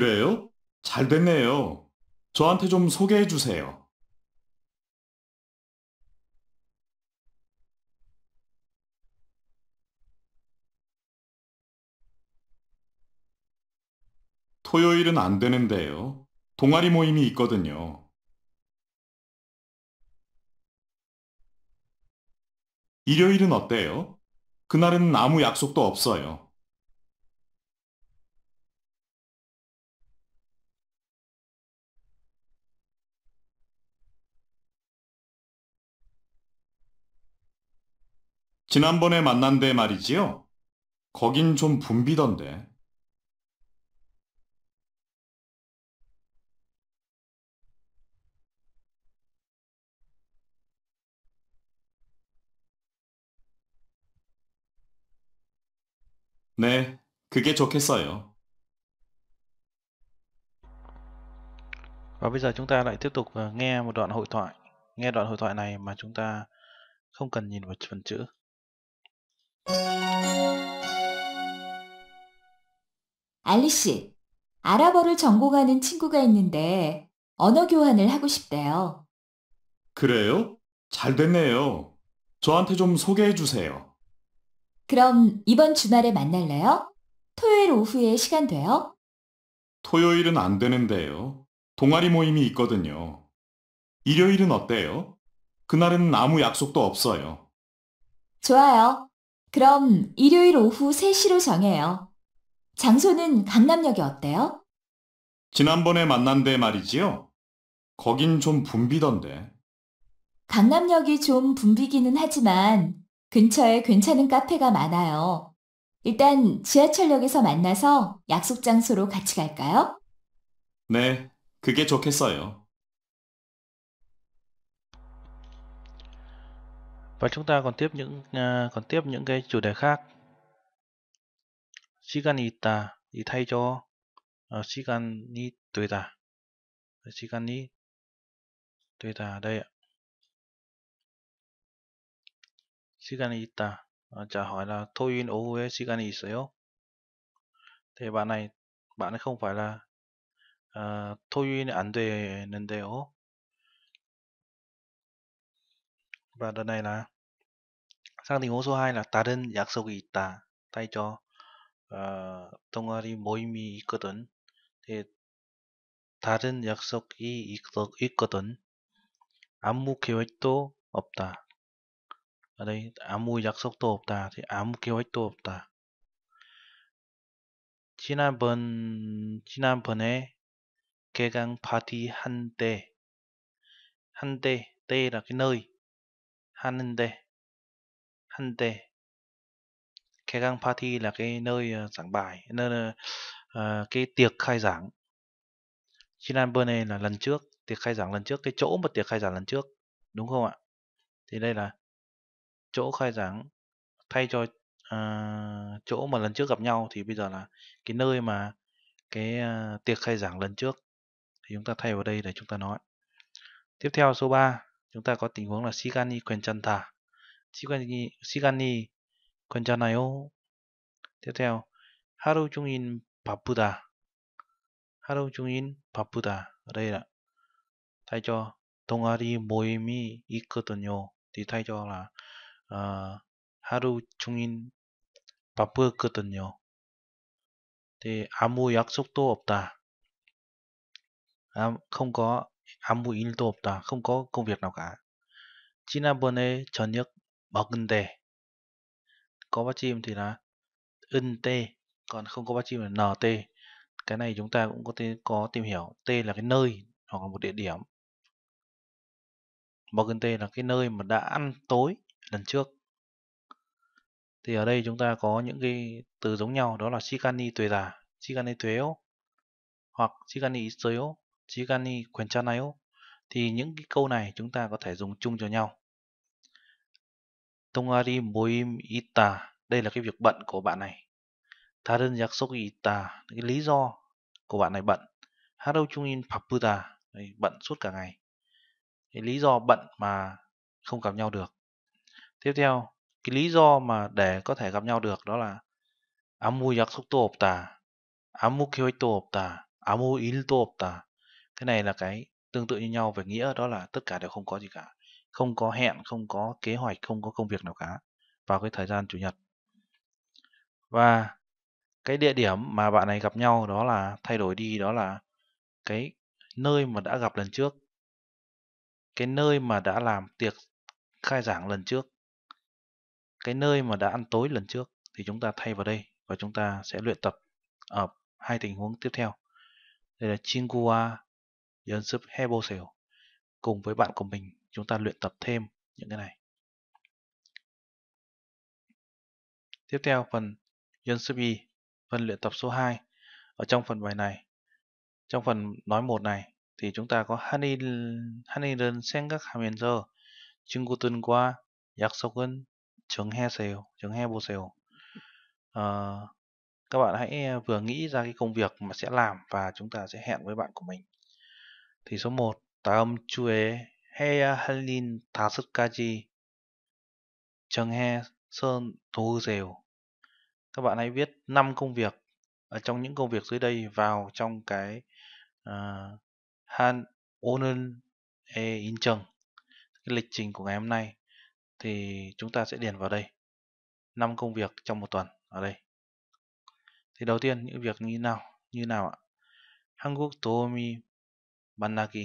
그래요? 잘 됐네요. 저한테 좀 소개해 주세요. 토요일은 안 되는데요. 동아리 모임이 있거든요. 일요일은 어때요? 그날은 아무 약속도 없어요. 지난번에 만난 데 말이지요? 거긴 좀 붐비던데. 네, 그게 좋겠어요. Và bây giờ chúng ta lại tiếp tục nghe một đoạn hội thoại. Nghe đoạn hội thoại này mà chúng ta không cần nhìn vào phần chữ. 알리 씨, 아랍어를 전공하는 친구가 있는데 언어 교환을 하고 싶대요. 그래요? 잘 됐네요. 저한테 좀 소개해 주세요. 그럼 이번 주말에 만날래요? 토요일 오후에 시간 돼요? 토요일은 안 되는데요. 동아리 모임이 있거든요. 일요일은 어때요? 그날은 아무 약속도 없어요. 좋아요. 그럼 일요일 오후 3시로 정해요. 장소는 강남역이 어때요? 지난번에 만난 데 말이지요? 거긴 좀 붐비던데. 강남역이 좀 붐비기는 하지만 근처에 괜찮은 카페가 많아요. 일단 지하철역에서 만나서 약속 장소로 같이 갈까요? 네, 그게 좋겠어요. và chúng ta còn tiếp những uh, còn tiếp những cái chủ đề khác shiganita thì thay cho uh, ờ, shigani tuita shigani tuita đây ạ shigani trả à, hỏi là toyin oue shigani isayo thì bạn này bạn ấy không phải là uh, toyin 안 되는데요 và đợt này là sang tình huống số 2 là 다른 약속이 있다 tại 동아리 모임이 있거든 다른 약속이 있거든 아무 계획도 없다 아무 약속도 없다 아무 계획도 없다 지난번 지난번에 개강 파티 한때 한때 때라 c nơi 하는데 한데 Kerrang Party là cái nơi ờ, giảng bài nơi uh, cái tiệc khai giảng Chinan là lần trước tiệc khai giảng lần trước cái chỗ mà tiệc khai giảng lần trước đúng không ạ thì đây là chỗ khai giảng thay cho uh, chỗ mà lần trước gặp nhau thì bây giờ là cái nơi mà cái uh, tiệc khai giảng lần trước thì chúng ta thay vào đây để chúng ta nói tiếp theo số 3 chúng ta có tình huống là 시간이 괜찮다. 시간이 시간이 괜찮아요. Tiếp theo, 하루 종일 바쁘다. 하루 종일 바쁘다. Ở đây là thay cho 동아리 모임이 있거든요. thì thay cho là uh, 하루 종일 바쁘거든요. thì 아무 약속도 없다. À, không có 아무 일도 없다. không có công việc nào cả. 지난번에 저녁 먹은데 có 받침 thì là 은때 còn không có chim là nt cái này chúng ta cũng có thể có tìm hiểu t là cái nơi hoặc là một địa điểm 먹은때 là cái nơi mà đã ăn tối lần trước thì ở đây chúng ta có những cái từ giống nhau đó là shikani tuế giả shikani tuế hoặc shikani sếu Chigani 괜찮아요? Thì những cái câu này chúng ta có thể dùng chung cho nhau. Tongari moim ita. Đây là cái việc bận của bạn này. 다른 약속이 ita. Cái lý do của bạn này bận. 하루 종일 바쁘다. Bận suốt cả ngày. Cái lý do bận mà không gặp nhau được. Tiếp theo, cái lý do mà để có thể gặp nhau được đó là 아무 약속도 없다. 아무 계획도 없다. 아무 일도 없다 cái này là cái tương tự như nhau về nghĩa đó là tất cả đều không có gì cả. Không có hẹn, không có kế hoạch, không có công việc nào cả vào cái thời gian Chủ nhật. Và cái địa điểm mà bạn này gặp nhau đó là thay đổi đi đó là cái nơi mà đã gặp lần trước. Cái nơi mà đã làm tiệc khai giảng lần trước. Cái nơi mà đã ăn tối lần trước thì chúng ta thay vào đây và chúng ta sẽ luyện tập ở hai tình huống tiếp theo. Đây là Chingua Youtube Hebosel. Cùng với bạn của mình, chúng ta luyện tập thêm những cái này. Tiếp theo phần Youtube, phần luyện tập số 2. Ở trong phần bài này, trong phần nói một này thì chúng ta có Hani Hani xem các hàm tuần qua, 한일은 생각하면서 친구들과 약속은 정해세요. 정해보세요. Uh, các bạn hãy ờ, vừa nghĩ ra cái công việc mà sẽ làm và chúng ta sẽ hẹn với bạn của mình thì số 1 다음 주에 해야 할일 다섯 가지 정해 sơn 도우세요. Các bạn hãy viết 5 công việc ở trong những công việc dưới đây vào trong cái uh, han 오늘 에 인정 cái lịch trình của ngày hôm nay thì chúng ta sẽ điền vào đây 5 công việc trong một tuần ở đây. Thì đầu tiên những việc như nào? Như nào ạ? 한국 도우미 manaki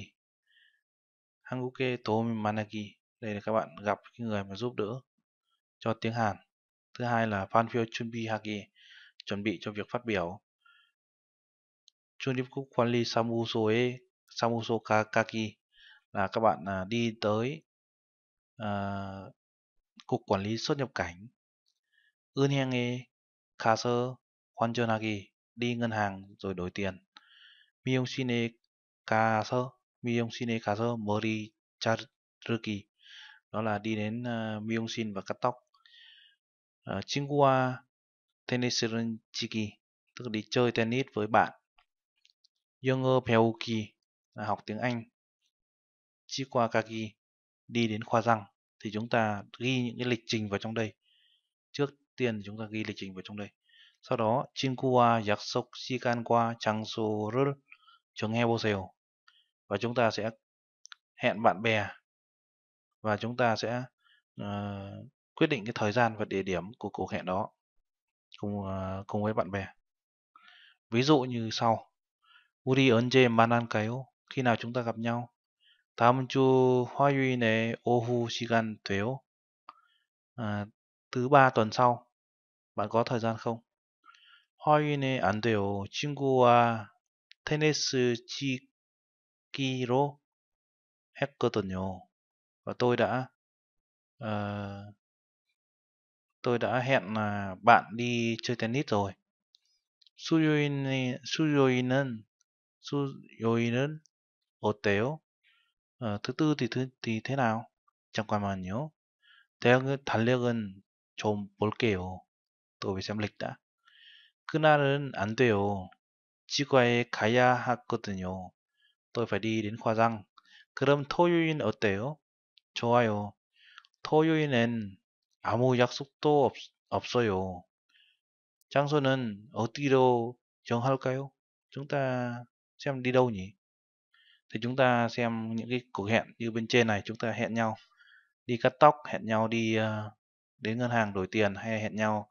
hanguke tomi manaki đây là các bạn gặp cái người mà giúp đỡ cho tiếng Hàn thứ hai là Fanfio chunbi haki chuẩn bị cho việc phát biểu chunipku kwanli samusoe samuso kaki là các bạn à, đi tới uh, cục quản lý xuất nhập cảnh 은행에 가서 환전하기 đi ngân hàng rồi đổi tiền 미용실에 가서 미용실에 가서 머리 자르기 đó là đi đến uh, và cắt tóc uh, 친구와 테니스를 tức là đi chơi tennis với bạn 영어 배우기 là học tiếng Anh chiqua kaki đi đến khoa răng thì chúng ta ghi những cái lịch trình vào trong đây trước tiên chúng ta ghi lịch trình vào trong đây sau đó 친구와 약속 시간과 장소를 trường HevoSale và chúng ta sẽ hẹn bạn bè và chúng ta sẽ uh, quyết định cái thời gian và địa điểm của cuộc hẹn đó cùng uh, cùng với bạn bè. Ví dụ như sau. 우리 언제 만날까요? khi nào chúng ta gặp nhau? 다음 주 화요일에 오후 시간 돼요? À, thứ ba tuần sau bạn có thời gian không? 화요일에 안 돼요. 친구와 테니스 치기로 했거든요. Tôi đã uh, tôi đã hẹn là bạn đi chơi tennis rồi. 수요일이, 수요일은 수요일은 어때요? 어, thứ tư thì, th thì thế nào? 잠깐만요. 대학의 달력은 좀 볼게요. 또 xem lịch đã. 그날은 안 돼요. 치과에 가야 하거든요. 또 phải đi đến khoa răng. 그럼 토요일 어때요? 좋아요. 토요일엔 아무 약속도 없, 없어요. 장소는 어디로 정할까요? Chúng ta xem đi đâu nhỉ? Thì chúng ta xem những cái cuộc hẹn như bên trên này chúng ta hẹn nhau đi cắt tóc, hẹn nhau đi uh, đến ngân hàng đổi tiền hay hẹn nhau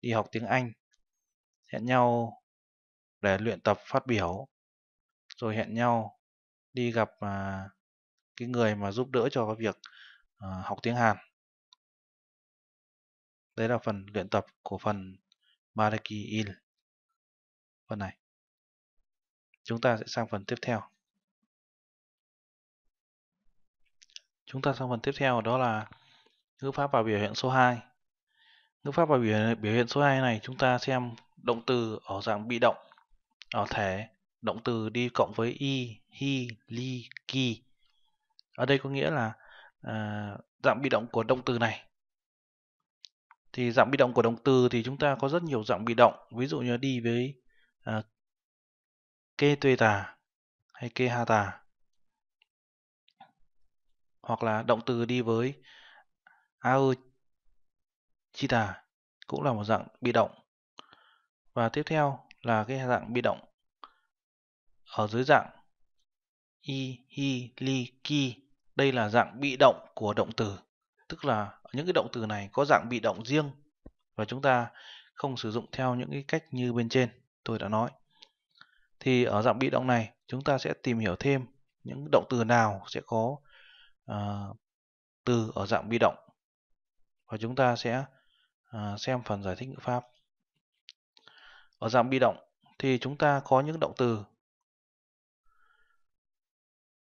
đi học tiếng Anh, hẹn nhau để luyện tập phát biểu rồi hẹn nhau đi gặp à, cái người mà giúp đỡ cho cái việc à, học tiếng Hàn. Đây là phần luyện tập của phần Mareki Il. Phần này. Chúng ta sẽ sang phần tiếp theo. Chúng ta sang phần tiếp theo đó là ngữ pháp và biểu hiện số 2. Ngữ pháp và biểu biểu hiện số 2 này chúng ta xem động từ ở dạng bị động ở ờ, thể động từ đi cộng với y, hi, li, ki. Ở đây có nghĩa là à, dạng bị động của động từ này. Thì dạng bị động của động từ thì chúng ta có rất nhiều dạng bị động. Ví dụ như đi với à, kê tuê tà hay kê ha tà. Hoặc là động từ đi với ao chi tà cũng là một dạng bị động. Và tiếp theo là cái dạng bị động ở dưới dạng i hi li ki đây là dạng bị động của động từ tức là những cái động từ này có dạng bị động riêng và chúng ta không sử dụng theo những cái cách như bên trên tôi đã nói thì ở dạng bị động này chúng ta sẽ tìm hiểu thêm những động từ nào sẽ có uh, từ ở dạng bị động và chúng ta sẽ uh, xem phần giải thích ngữ pháp ở dạng bị động thì chúng ta có những động từ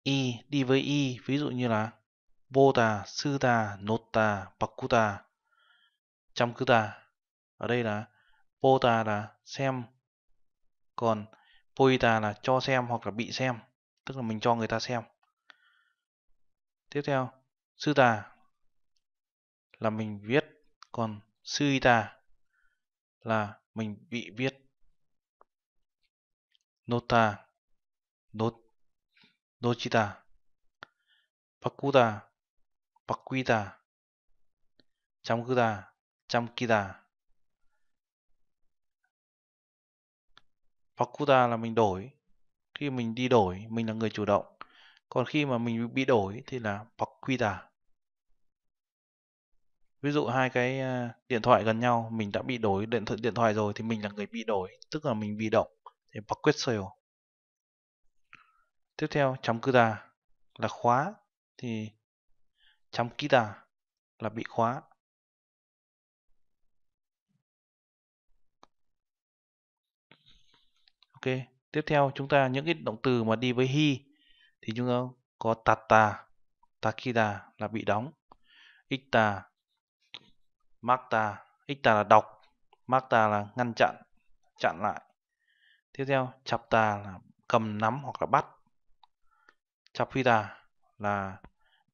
y đi với y, ví dụ như là vô tà, sư tà, nốt tà, bạc tà, chăm cứ tà. Ở đây là vô tà là xem, còn poi tà là cho xem hoặc là bị xem, tức là mình cho người ta xem. Tiếp theo, sư tà là mình viết, còn sư y tà là mình bị viết nota not nochita pakuda pakuida chamguda chamkida pakuda là mình đổi khi mình đi đổi mình là người chủ động còn khi mà mình bị đổi thì là pakuida ví dụ hai cái à, điện thoại gần nhau mình đã bị đổi điện thoại điện thoại rồi thì mình là người bị đổi tức là mình bị động thì pocket sale tiếp theo chấm kuda là khóa thì chấm ký kita là bị khóa ok tiếp theo chúng ta những cái động từ mà đi với hi thì chúng ta có tạt tata takida là bị đóng ít ikta Magta, Icta là đọc, Magta là ngăn chặn, chặn lại. Tiếp theo, Chapta là cầm nắm hoặc là bắt. Chapita là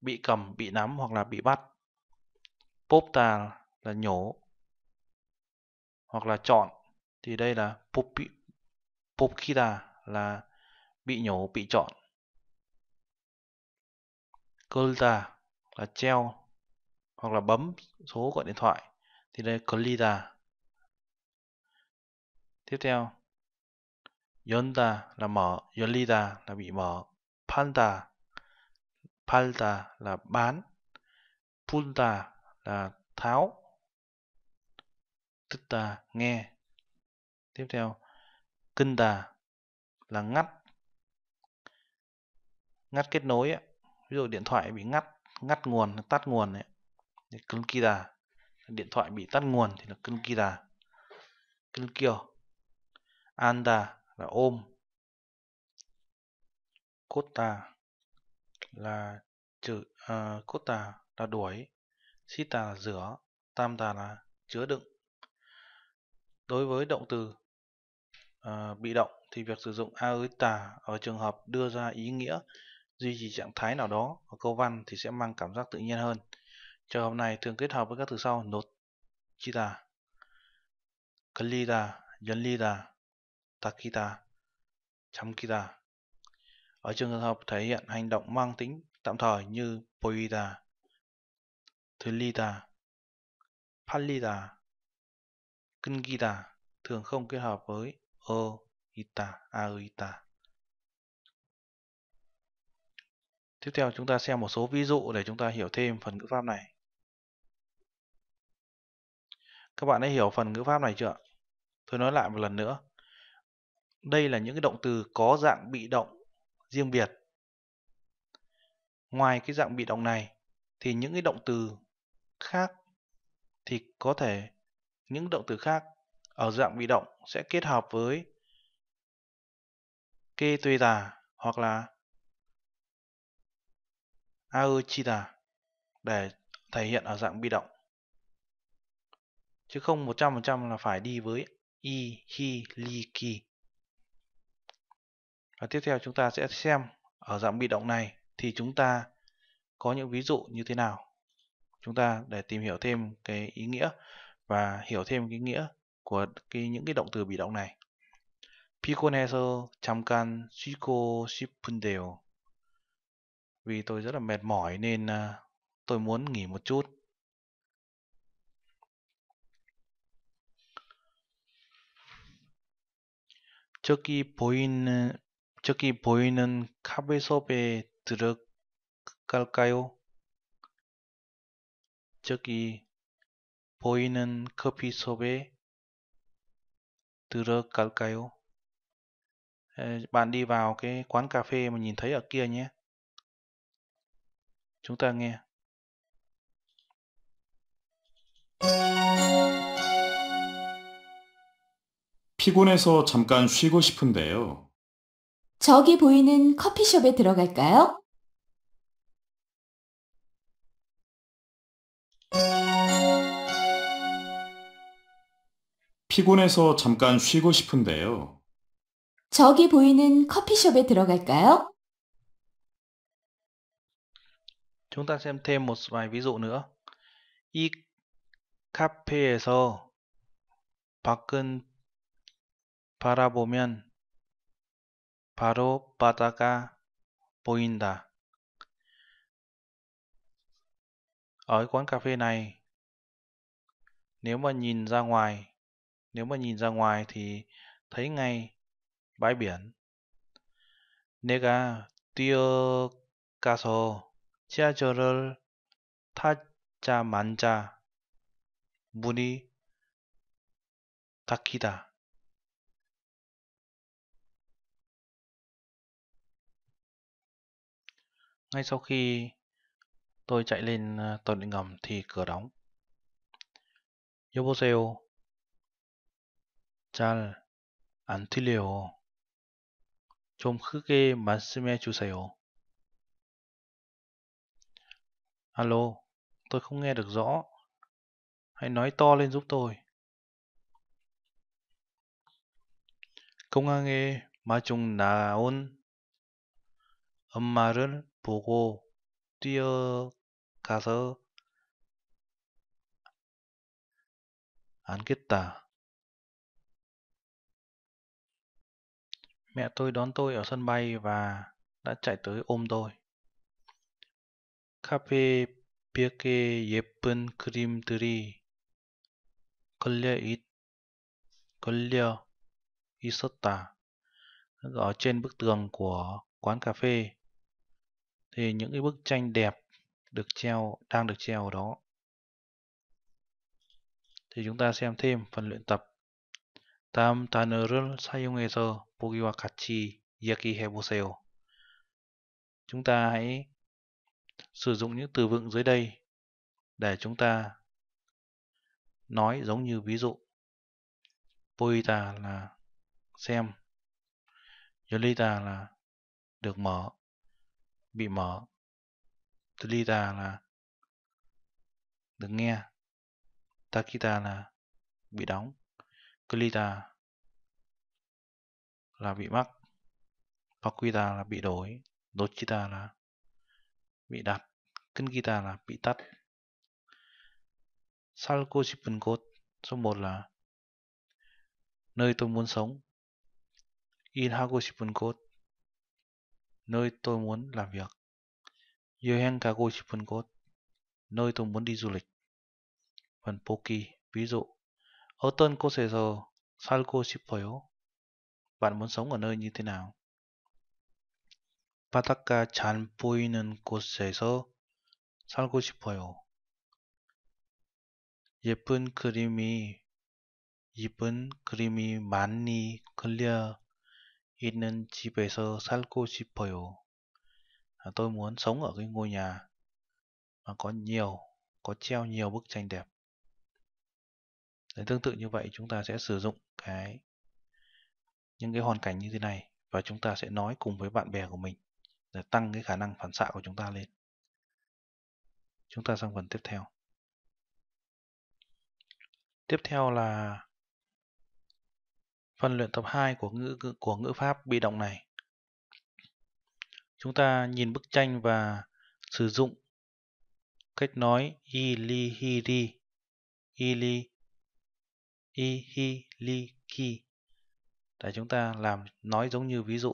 bị cầm, bị nắm hoặc là bị bắt. Popta là nhổ hoặc là chọn. Thì đây là Popi, Popkita là bị nhổ, bị chọn. Kulta là treo hoặc là bấm số gọi điện thoại thì đây Clita tiếp theo Yonda là mở Yolita là bị mở Panda Palta là bán Punta là tháo Tutta nghe tiếp theo Kinda là ngắt ngắt kết nối ví dụ điện thoại bị ngắt ngắt nguồn tắt nguồn ấy cơn kira điện thoại bị tắt nguồn thì là cơn kira cơn kiều anda là ôm kota là trừ uh, kota là đuổi sita là rửa tamta là chứa đựng đối với động từ uh, bị động thì việc sử dụng aoita ở trường hợp đưa ra ý nghĩa duy trì trạng thái nào đó ở câu văn thì sẽ mang cảm giác tự nhiên hơn Trường hợp này thường kết hợp với các từ sau nốt chi ta, chita, klida, ta, takita, chamkita. Ở trường hợp thể hiện hành động mang tính tạm thời như poida, thulita, palida, kungita thường không kết hợp với o, ita, aoita. Tiếp theo chúng ta xem một số ví dụ để chúng ta hiểu thêm phần ngữ pháp này. Các bạn đã hiểu phần ngữ pháp này chưa? Tôi nói lại một lần nữa. Đây là những cái động từ có dạng bị động riêng biệt. Ngoài cái dạng bị động này thì những cái động từ khác thì có thể những động từ khác ở dạng bị động sẽ kết hợp với kê tuê tà hoặc là a chi aochita để thể hiện ở dạng bị động chứ không 100% là phải đi với i, hi, li, ki. Và tiếp theo chúng ta sẽ xem ở dạng bị động này thì chúng ta có những ví dụ như thế nào. Chúng ta để tìm hiểu thêm cái ý nghĩa và hiểu thêm cái nghĩa của cái, những cái động từ bị động này. 피곤해서 잠깐 쉬고 싶은데요. Vì tôi rất là mệt mỏi nên à, tôi muốn nghỉ một chút. 저기 보이는 저기 보이는 카페숍에 들어갈까요? 저기 보이는 커피숍에 들어갈까요? Bạn đi vào cái quán cà phê mà nhìn thấy ở kia nhé. Chúng ta nghe. 피곤해서 잠깐 쉬고 싶은데요. 저기 보이는 커피숍에 들어갈까요? 피곤해서 잠깐 쉬고 싶은데요. 저기 보이는 커피숍에 들어갈까요? Chúng ta xem thêm một vài ví dụ nữa. 이 카페에서 밖은 바라보면 바로 바다가 보인다. Ở quán cà phê này, nếu mà nhìn ra ngoài, nếu mà nhìn ra ngoài thì thấy ngay bãi biển. 내가 뛰어가서 지하철을 타자마자 문이 닫히다. Ngay sau khi tôi chạy lên ờ, tầng điện ngầm thì cửa đóng. Yoboseo, 잘안 들려요. 좀 크게 말씀해 주세요. Alo, tôi không nghe được rõ. Hãy nói to lên giúp tôi. 공항에 마중 나온 엄마를 보고 뛰어가서 앉겠다. Mẹ tôi đón tôi ở sân bay và đã chạy tới ôm tôi. 카페 벽에 예쁜 그림들이 걸려, 있, 걸려 있었다. Ở trên bức tường của quán cà phê thì những cái bức tranh đẹp được treo đang được treo ở đó thì chúng ta xem thêm phần luyện tập 다음 단어를 사용해서 보기와 같이 이야기해 보세요. Chúng ta hãy sử dụng những từ vựng dưới đây để chúng ta nói giống như ví dụ. 보이다 là xem. 열리다 là được mở bị mở Tulita là được nghe Takita là bị đóng Kulita là bị mắc Pakuita là bị đổi Dochita là bị đặt Kinkita là bị tắt Salko Shippun Code số 1 là nơi tôi muốn sống Inhago Shippun Code nơi tôi muốn làm việc, 여행 가고 싶은 곳, nơi tôi muốn đi du lịch. phần 보기, ví dụ, 어떤 곳에서 살고 싶어요? bạn muốn sống ở nơi như thế nào? 바닷가 잘 보이는 곳에서 살고 싶어요. 예쁜 그림이 예쁜 그림이 많이 걸려 있는 집에서 살고 싶어요. À, tôi muốn sống ở cái ngôi nhà mà có nhiều, có treo nhiều bức tranh đẹp. Để tương tự như vậy chúng ta sẽ sử dụng cái những cái hoàn cảnh như thế này và chúng ta sẽ nói cùng với bạn bè của mình để tăng cái khả năng phản xạ của chúng ta lên. Chúng ta sang phần tiếp theo. Tiếp theo là phần luyện tập 2 của ngữ của ngữ pháp bị động này. Chúng ta nhìn bức tranh và sử dụng cách nói ilihiri ili ihiliki để chúng ta làm nói giống như ví dụ.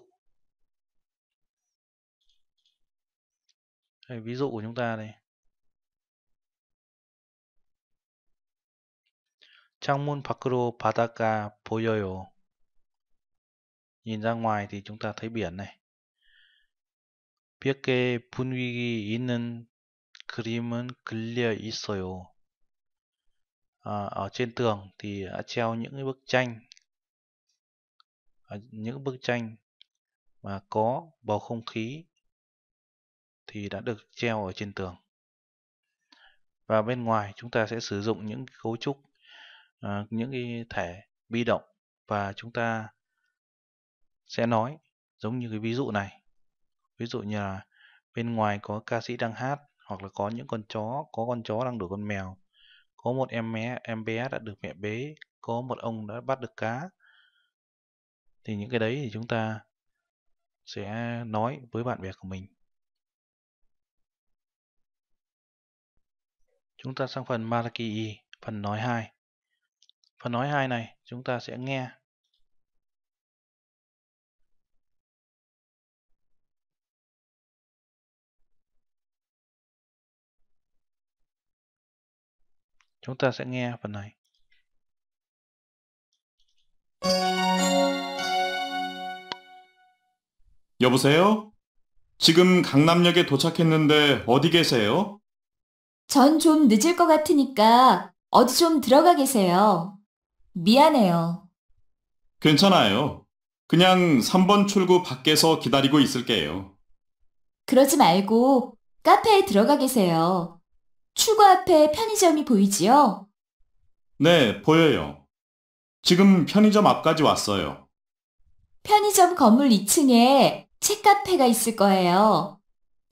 Đây, ví dụ của chúng ta đây. 창문 밖으로 바다가 보여요. Nhìn ra ngoài thì chúng ta thấy biển này. 밖에 분위기 있는 그림은 그려 있어요. ở trên tường thì đã treo những cái bức tranh à, những bức tranh mà có bầu không khí thì đã được treo ở trên tường và bên ngoài chúng ta sẽ sử dụng những cấu trúc à, những cái thẻ bi động và chúng ta sẽ nói giống như cái ví dụ này ví dụ như là bên ngoài có ca sĩ đang hát hoặc là có những con chó có con chó đang đuổi con mèo có một em bé em bé đã được mẹ bế có một ông đã bắt được cá thì những cái đấy thì chúng ta sẽ nói với bạn bè của mình chúng ta sang phần Maraki phần nói hai phần nói hai này chúng ta sẽ nghe Chúng ta sẽ nghe phần này. 여보세요? 지금 강남역에 도착했는데 어디 계세요? 전 좀 늦을 것 같으니까 어디 좀 들어가 계세요. 미안해요. 괜찮아요. 그냥 3번 출구 밖에서 기다리고 있을게요. 그러지 말고 카페에 들어가 계세요. 출구 앞에 편의점이 보이지요? 네, 보여요. 지금 편의점 앞까지 왔어요. 편의점 건물 2층에 책카페가 있을 거예요.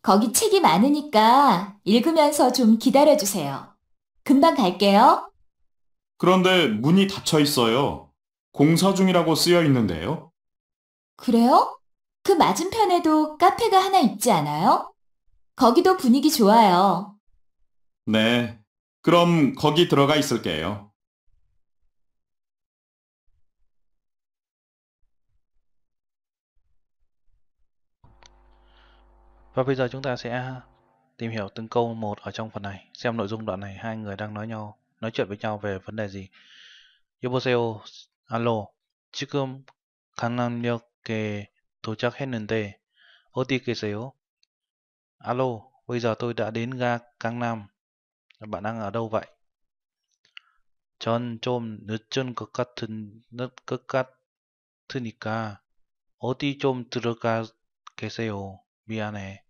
거기 책이 많으니까 읽으면서 좀 기다려주세요. 금방 갈게요. 그런데 문이 닫혀 있어요. 공사 중이라고 쓰여 있는데요. 그래요? 그 맞은편에도 카페가 하나 있지 않아요? 거기도 분위기 좋아요. 네, 그럼 거기 들어가 있을게요. Và bây giờ chúng ta sẽ tìm hiểu từng câu một ở trong phần này, xem nội dung đoạn này hai người đang nói nhau, nói chuyện với nhau về vấn đề gì. 여보세요. 알로. 지금 강남역에 도착했는데 어디 계세요? 알로. Bây giờ tôi đã đến ga Gangnam bạn đang ở đâu vậy? 전좀 늦은 것 같은 것 같으니까 어디 좀 들어가 계세요. 미안해.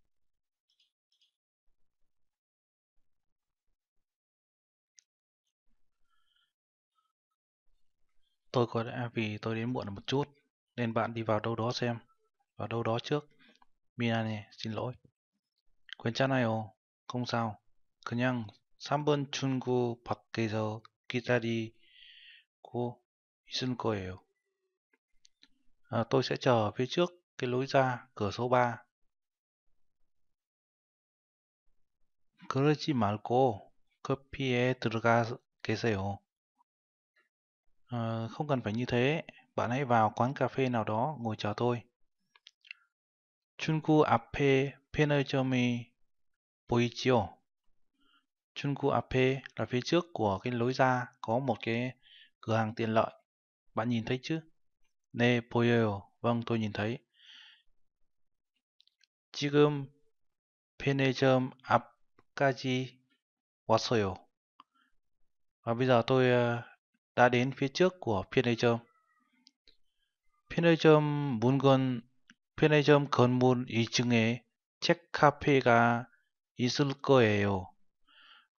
Tôi có lẽ vì tôi đến muộn một chút nên bạn đi vào đâu đó xem. Vào đâu đó trước. Miane, xin lỗi. Quên chắc này ồ, không sao. 그냥 3번 출구 밖에서 기다리고 있을 거예요. À, tôi sẽ chờ phía trước cái lối ra cửa số 3. 그러지 말고 커피에 들어가 계세요. À, không cần phải như thế, bạn hãy vào quán cà phê nào đó ngồi chờ tôi. 출구 앞에 편의점이 보이지요? Chunku AP là phía trước của cái lối ra có một cái cửa hàng tiện lợi. Bạn nhìn thấy chứ? Ne 보여요. Vâng, tôi nhìn thấy. 지금 편의점 앞까지 왔어요. Và bây giờ tôi ờ, đã đến phía trước của 편의점. 편의점 문건 편의점 건물 2층에 책 카페가 있을 거예요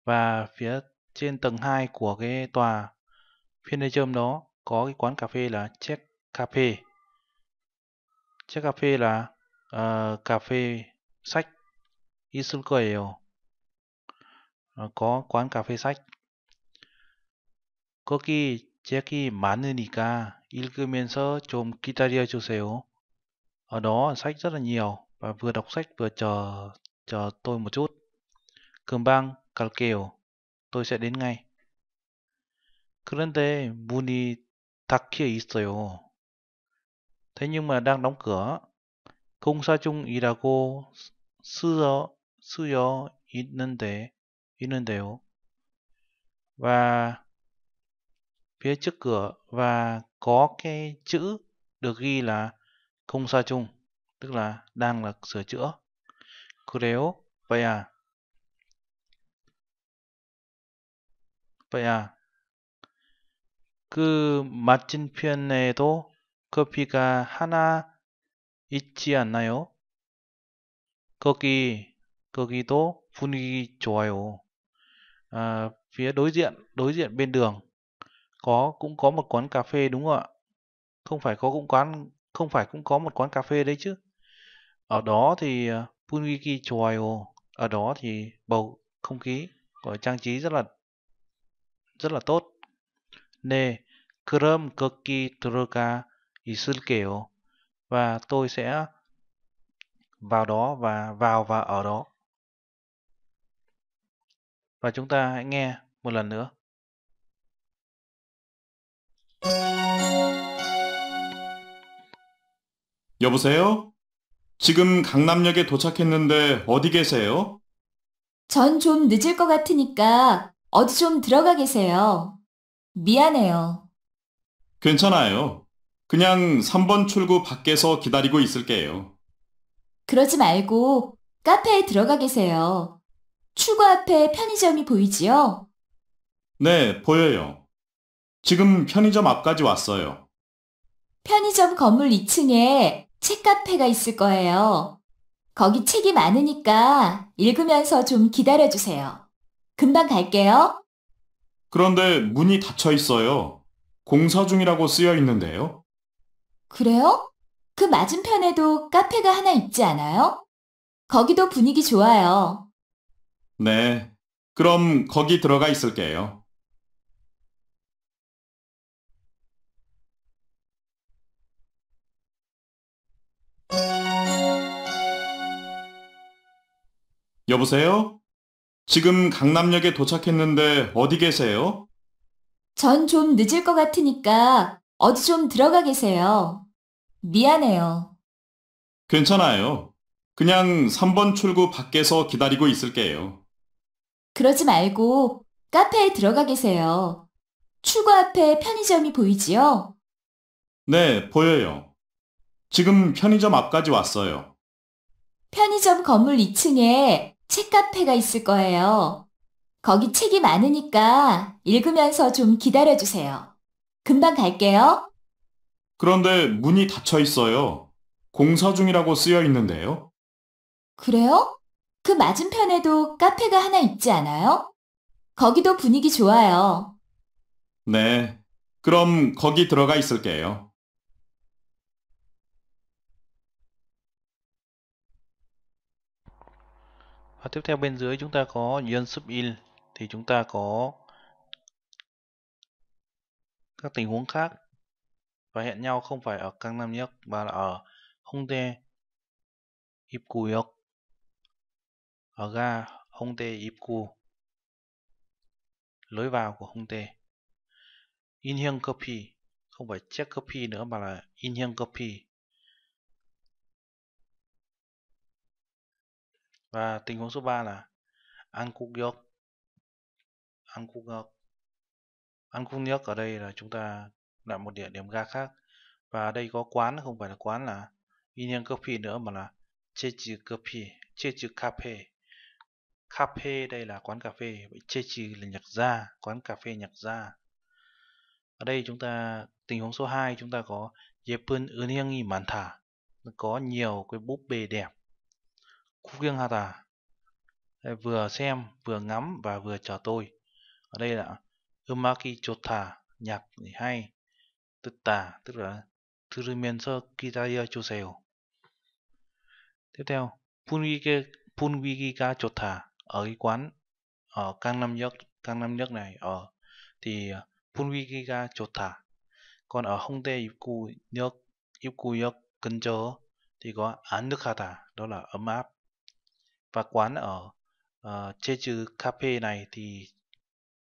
và phía trên tầng 2 của cái tòa Finachum đó có cái quán cà phê là Check Cafe. Check Cafe là uh, cà phê sách Isulkoyo. Uh, ờ, có quán cà phê sách. 거기 책이 많으니까 읽으면서 좀 기다려 주세요. Ở đó sách rất là nhiều và vừa đọc sách vừa chờ chờ tôi một chút. Cường Bang 갈게요. tôi sẽ đến ngay. 그런데 문이 닫혀 있어요. Thế nhưng mà đang đóng cửa. 공사 중이라고 쓰여, 쓰여 있는데, 있는데요. Và phía trước cửa và có cái chữ được ghi là 공사 중, tức là đang là sửa chữa. 그래요? Vậy à? 바야 그 맞은편에도 커피가 하나 있지 않나요? 거기 거기도 분위기 좋아요. À, phía đối diện đối diện bên đường có cũng có một quán cà phê đúng không ạ? Không phải có cũng quán không phải cũng có một quán cà phê đấy chứ. Ở đó thì à, 분위기 Choyo, Ở đó thì bầu không khí của trang trí rất là rất là tốt. 네, 그럼 거기 들어가 있을게요. Và tôi sẽ vào đó và vào và ở đó. Và chúng ta hãy nghe một lần nữa. 여보세요? 지금 강남역에 도착했는데 어디 계세요? 전 좀 늦을 것 같으니까 어디 좀 들어가 계세요. 미안해요. 괜찮아요. 그냥 3번 출구 밖에서 기다리고 있을게요. 그러지 말고 카페에 들어가 계세요. 출구 앞에 편의점이 보이지요? 네, 보여요. 지금 편의점 앞까지 왔어요. 편의점 건물 2층에 책카페가 있을 거예요. 거기 책이 많으니까 읽으면서 좀 기다려주세요. 금방 갈게요. 그런데 문이 닫혀 있어요. 공사 중이라고 쓰여 있는데요. 그래요? 그 맞은편에도 카페가 하나 있지 않아요? 거기도 분위기 좋아요. 네. 그럼 거기 들어가 있을게요. 여보세요? 지금 강남역에 도착했는데 어디 계세요? 전 좀 늦을 것 같으니까 어디 좀 들어가 계세요. 미안해요. 괜찮아요. 그냥 3번 출구 밖에서 기다리고 있을게요. 그러지 말고 카페에 들어가 계세요. 출구 앞에 편의점이 보이지요? 네, 보여요. 지금 편의점 앞까지 왔어요. 편의점 건물 2층에 책카페가 있을 거예요. 거기 책이 많으니까 읽으면서 좀 기다려주세요. 금방 갈게요. 그런데 문이 닫혀 있어요. 공사 중이라고 쓰여 있는데요. 그래요? 그 맞은편에도 카페가 하나 있지 않아요? 거기도 분위기 좋아요. 네. 그럼 거기 들어가 있을게요. và tiếp theo bên dưới chúng ta có nhân sub in thì chúng ta có các tình huống khác và hẹn nhau không phải ở căng nam nhất mà là ở Ip Ipku역 ở ga Ip Cu lối vào của Hongdae Inhyung Copy không phải check copy nữa mà là Inhyung Copy Và tình huống số 3 là Ankugyok. Ankugyok. Ankugyok ở đây là chúng ta là một địa điểm ga khác. Và đây có quán không phải là quán là Inyan Coffee nữa mà là Chechi Coffee, Chechi Cafe. Cafe đây là quán cà phê, Chechi là nhạc gia, quán cà phê nhạc gia. Ở đây chúng ta tình huống số 2 chúng ta có Yepun Unyangi Manta. Có nhiều cái búp bê đẹp 구경하다 vừa xem vừa ngắm và vừa chờ tôi ở đây là 음악이 좋다 nhạc thì hay 듣다 tức là 들으면서 기다려 주세요 tiếp theo 분위기 분위기가 좋다 ở cái quán ở Gangnam Nhất Gangnam Nhất này ở thì 분위기가 좋다 còn ở Hongdae 입구역 입구역 근처 thì có 안늑하다 đó là ấm áp và quán ở ờ, uh, trừ cafe này thì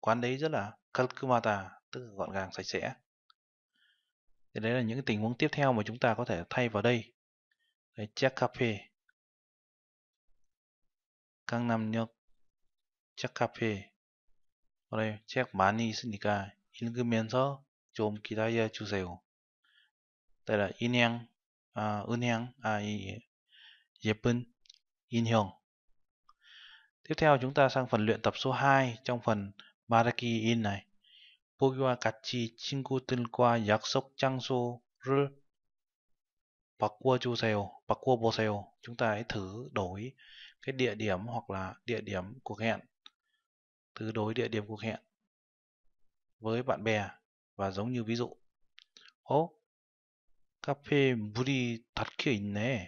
quán đấy rất là kalkumata tức là gọn gàng sạch sẽ thì đấy là những tình huống tiếp theo mà chúng ta có thể thay vào đây đấy, check cafe nằm 역 check cafe ở đây check in 많이 있으니까 읽으면서 좀 기다려 주세요 đây là 인형 아, 은행 아, 이, in 인형 Tiếp theo chúng ta sang phần luyện tập số 2 trong phần Maraki In này. kachi chingu 보기와 같이 친구들과 약속 장소를 바꿔주세요. 바꿔보세요. Chúng ta hãy thử đổi cái địa điểm hoặc là địa điểm cuộc hẹn. Thử đổi địa điểm cuộc hẹn với bạn bè và giống như ví dụ. 어? 카페에 물이 닫혀 있네.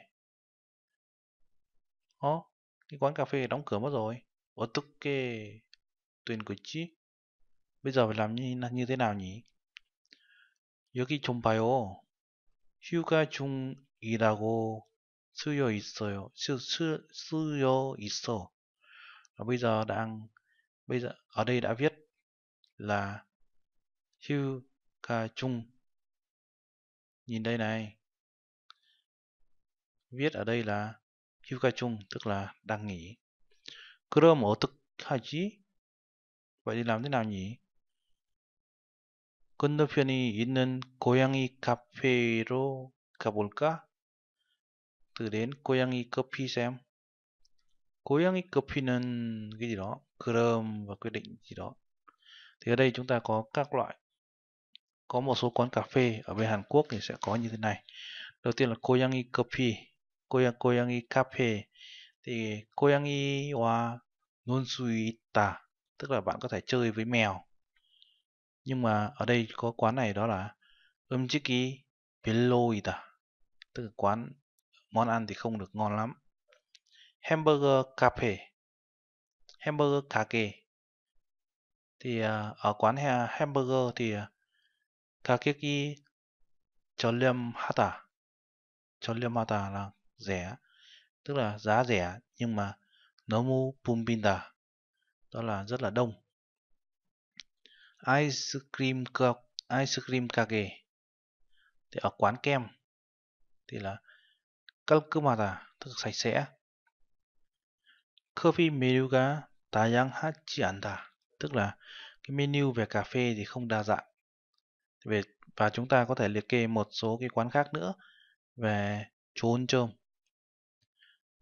어? cái quán cà phê đóng cửa mất rồi otoke tuyên của chi bây giờ phải làm như, như thế nào nhỉ 여기 좀 봐요 휴가 중이라고 쓰여 있어요 쓰, 쓰, 쓰여 있어 và bây giờ đang bây giờ ở đây đã viết là 휴가 중 nhìn đây này viết ở đây là 휴가 중, tức là đang nghỉ. 그럼 어떡하지? Vậy thì làm thế nào nhỉ? 건너편이 있는 고양이 카페로 가볼까? Từ đến 고양이 커피 xem. 고양이 커피는 cái gì đó, 그럼 và quyết định gì đó. Thì ở đây chúng ta có các loại. Có một số quán cà phê ở bên Hàn Quốc thì sẽ có như thế này. Đầu tiên là Koyangi Coffee 고양, 고양이 cafe thì 고양이 và nonsuita tức là bạn có thể chơi với mèo nhưng mà ở đây có quán này đó là umjiki beloita tức là quán món ăn thì không được ngon lắm hamburger cafe hamburger kake thì à, ở quán hamburger thì à, kakeki 전렴하다 전렴하다 là rẻ tức là giá rẻ nhưng mà nó nomu pumbinda đó là rất là đông ice cream ice cream kage thì ở quán kem thì là kalkumata tức sạch sẽ coffee menu ga tayang hachi anda tức là cái menu về cà phê thì không đa dạng về và chúng ta có thể liệt kê một số cái quán khác nữa về chốn trôm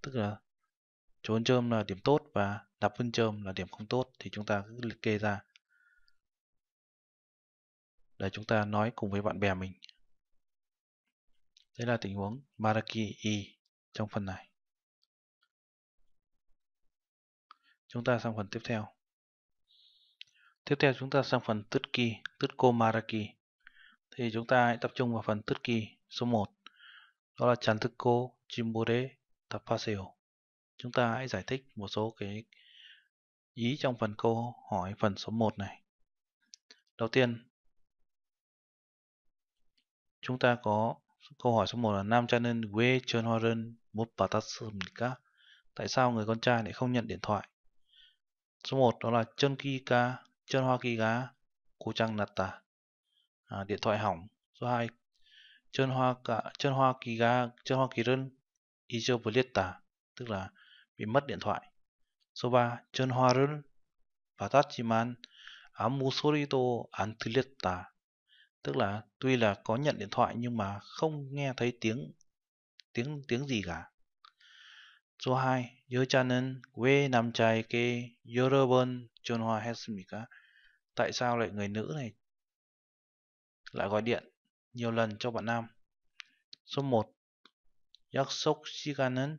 tức là chỗ ấn chôm là điểm tốt và đạp phân chôm là điểm không tốt thì chúng ta cứ liệt kê ra để chúng ta nói cùng với bạn bè mình Đây là tình huống Maraki E trong phần này chúng ta sang phần tiếp theo tiếp theo chúng ta sang phần Turkey Turko Maraki thì chúng ta hãy tập trung vào phần Turkey số 1 đó là Chantuko Jimbore tập facile. Chúng ta hãy giải thích một số cái ý trong phần câu hỏi phần số 1 này. Đầu tiên, chúng ta có câu hỏi số 1 là nam cha nên quê chân hoa rơn một bà ta sườm cá. Tại sao người con trai lại không nhận điện thoại? Số 1 đó là chân kỳ ca, chân hoa kỳ gá, cô trăng nạt tà. À, điện thoại hỏng. Số 2 chân hoa cả chân hoa kỳ ga chân hoa kỳ rân Ijoboleta, tức là bị mất điện thoại. Số 3. Chonhoarul 받았지만 아무 소리도 안 들렸다. Tức là tuy là có nhận điện thoại nhưng mà không nghe thấy tiếng tiếng tiếng gì cả. Số 2. 여자는 왜 남자에게 여러 번 전화했습니까? Tại sao lại người nữ này lại gọi điện nhiều lần cho bạn nam? Số 1. 약속 시간은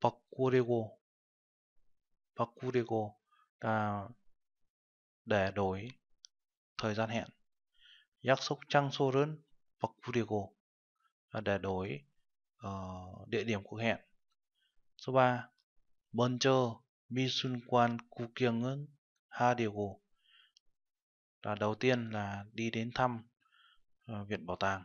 바꾸려고 바꾸려고 là để đổi thời gian hẹn 약속 장소는 바꾸려고 là để đổi uh, địa điểm cuộc hẹn số 3 먼저 미순관 구경은 하려고 là đầu tiên là đi đến thăm uh, viện bảo tàng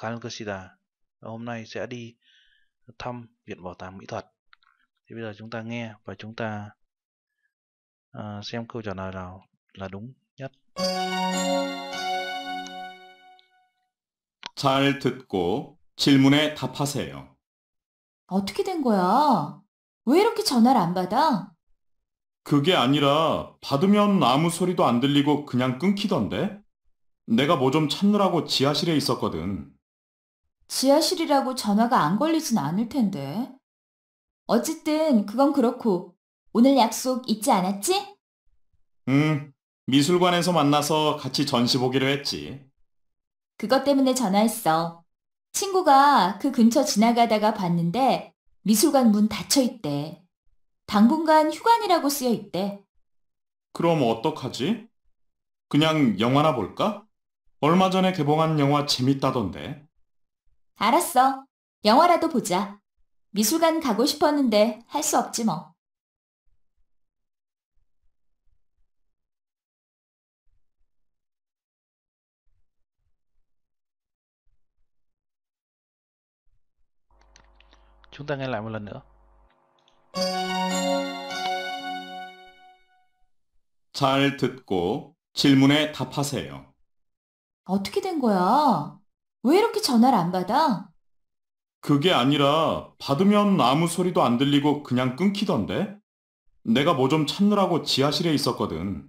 Kalkasida hôm nay sẽ đi thăm Viện Bảo tàng Mỹ thuật. Thì bây giờ chúng ta nghe và chúng ta uh, xem câu trả lời nào là đúng nhất. 잘 듣고 질문에 답하세요. 어떻게 된 거야? 왜 이렇게 전화를 안 받아? 그게 아니라 받으면 아무 소리도 안 들리고 그냥 끊기던데? 내가 뭐 좀 찾느라고 지하실에 있었거든. 지하실이라고 전화가 안 걸리진 않을 텐데. 어쨌든 그건 그렇고 오늘 약속 잊지 않았지? 응, 미술관에서 만나서 같이 전시 보기로 했지. 그것 때문에 전화했어. 친구가 그 근처 지나가다가 봤는데 미술관 문 닫혀 있대. 당분간 휴관이라고 쓰여 있대. 그럼 어떡하지? 그냥 영화나 볼까? 얼마 전에 개봉한 영화 재밌다던데. 알았어. 영화라도 보자. 미술관 가고 싶었는데 할 수 없지 뭐. Chúng ta nghe lại một lần nữa. 잘 듣고 질문에 답하세요. 어떻게 된 거야? 왜 이렇게 전화를 안 받아? 그게 아니라 받으면 아무 소리도 안 들리고 그냥 끊기던데? 내가 뭐 좀 찾느라고 지하실에 있었거든.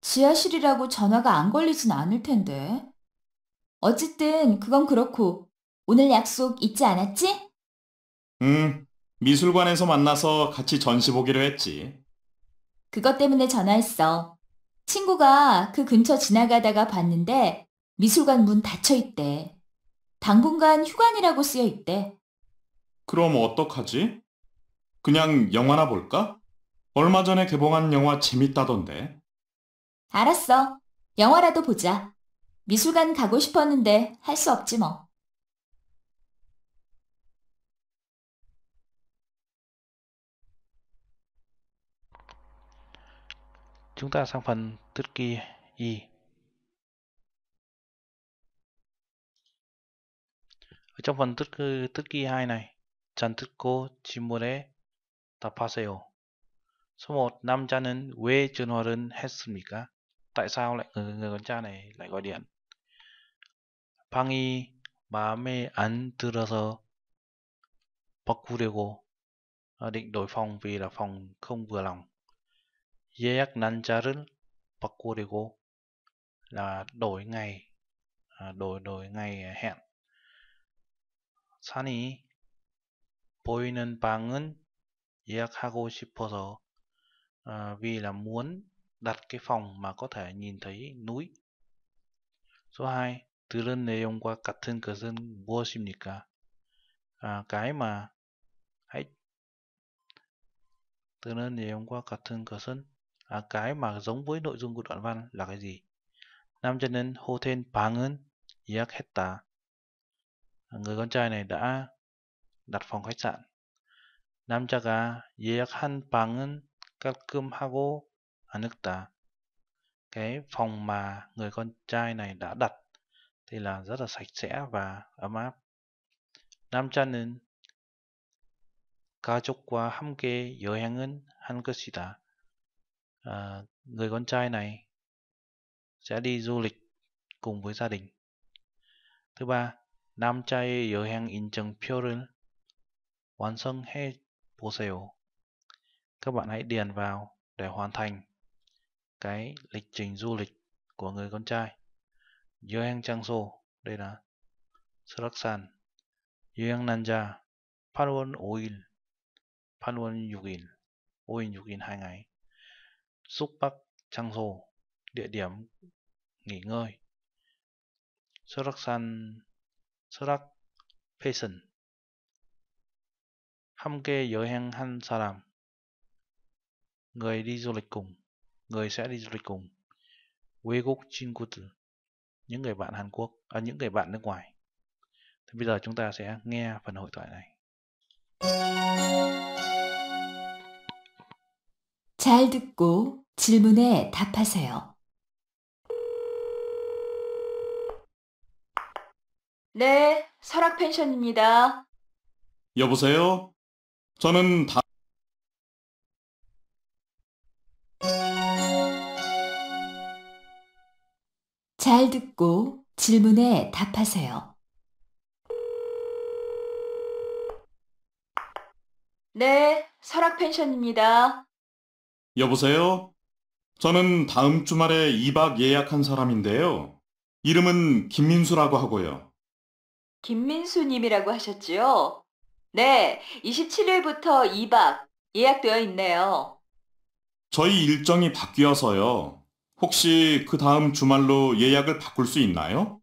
지하실이라고 전화가 안 걸리진 않을 텐데. 어쨌든 그건 그렇고 오늘 약속 잊지 않았지? 응, 미술관에서 만나서 같이 전시 보기로 했지. 그것 때문에 전화했어. 친구가 그 근처 지나가다가 봤는데 미술관 문 닫혀 있대. 당분간 휴관이라고 쓰여 있대. 그럼 어떡하지? 그냥 영화나 볼까? 얼마 전에 개봉한 영화 재밌다던데. 알았어. 영화라도 보자. 미술관 가고 싶었는데 할 수 없지 뭐. c h 상판 듣기 2. Ở trong phần tức tức kỳ hai này, 잔 듣고 질문에 답하세요. Số 1, 남자는 왜 전화를 했습니까? Tại sao lại người, người con cha này lại gọi điện? bà 방이 마음에 안 들어서 바꾸려고 định đổi phòng vì là phòng không vừa lòng. cha 예약 난자를 바꾸려고 là đổi ngày à, đổi đổi ngày hẹn 산이 보이는 방은 예약하고 싶어서 à, vì là muốn đặt cái phòng mà có thể nhìn thấy núi. Số 2. Từ lần này ông qua cắt thân cờ dân Washimnika. À, cái mà hãy từ lần này ông qua cắt thân cờ dân à, cái mà giống với nội dung của đoạn văn là cái gì? Nam cho nên hô thêm 방은 예약했다 người con trai này đã đặt phòng khách sạn. 남자가 예약한 방은 깔끔하고 아늑다. Cái phòng mà người con trai này đã đặt thì là rất là sạch sẽ và ấm áp. 남자는 가족과 함께 여행은 한 것이다. À, người con trai này sẽ đi du lịch cùng với gia đình. Thứ ba, 남자의 여행 인증표를 완성해 보세요. Các bạn hãy điền vào để hoàn thành cái lịch trình du lịch của người con trai. 여행 장소 đây là 수락산 여행 난자 8월 5일 8월 6일 5 6인 2 ngày 숙박 장소 địa điểm nghỉ ngơi Suraksan 철학, 패션 함께 여행한 사람 người đi du lịch cùng người sẽ đi du lịch cùng 외국 친구들 những người bạn Hàn Quốc à, những người bạn nước ngoài thì bây giờ chúng ta sẽ nghe phần hội thoại này 잘 듣고 질문에 답하세요. 네, 설악 펜션입니다. 여보세요? 저는 다... 잘 듣고 질문에 답하세요. 네, 설악 펜션입니다. 여보세요? 저는 다음 주말에 2박 예약한 사람인데요. 이름은 김민수라고 하고요. 김민수님이라고 하셨지요? 네, 27일부터 2박 예약되어 있네요. 저희 일정이 바뀌어서요. 혹시 그 다음 주말로 예약을 바꿀 수 있나요?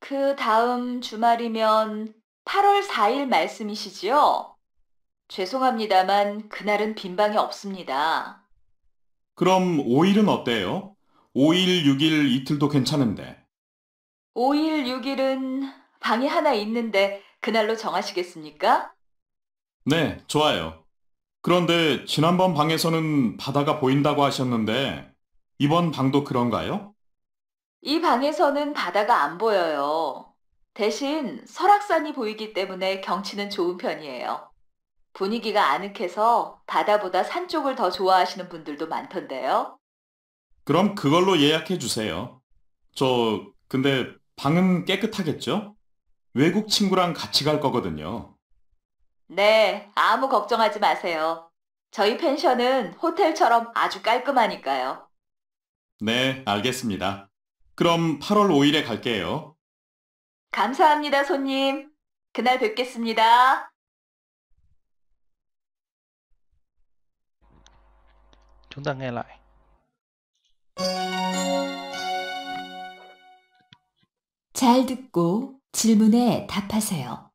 그 다음 주말이면 8월 4일 말씀이시지요? 죄송합니다만 그날은 빈방이 없습니다. 그럼 5일은 어때요? 5일, 6일 이틀도 괜찮은데. 5일, 6일은 방이 하나 있는데 그날로 정하시겠습니까? 네, 좋아요. 그런데 지난번 방에서는 바다가 보인다고 하셨는데 이번 방도 그런가요? 이 방에서는 바다가 안 보여요. 대신 설악산이 보이기 때문에 경치는 좋은 편이에요. 분위기가 아늑해서 바다보다 산 쪽을 더 좋아하시는 분들도 많던데요. 그럼 그걸로 예약해 주세요. 저 근데 방은 깨끗하겠죠? 외국 친구랑 같이 갈 거거든요. 네, 아무 걱정하지 마세요. 저희 펜션은 호텔처럼 아주 깔끔하니까요. 네, 알겠습니다. 그럼 8월 5일에 갈게요. 감사합니다, 손님. 그날 뵙겠습니다. Chúng t 잘 듣고 질문에 답하세요.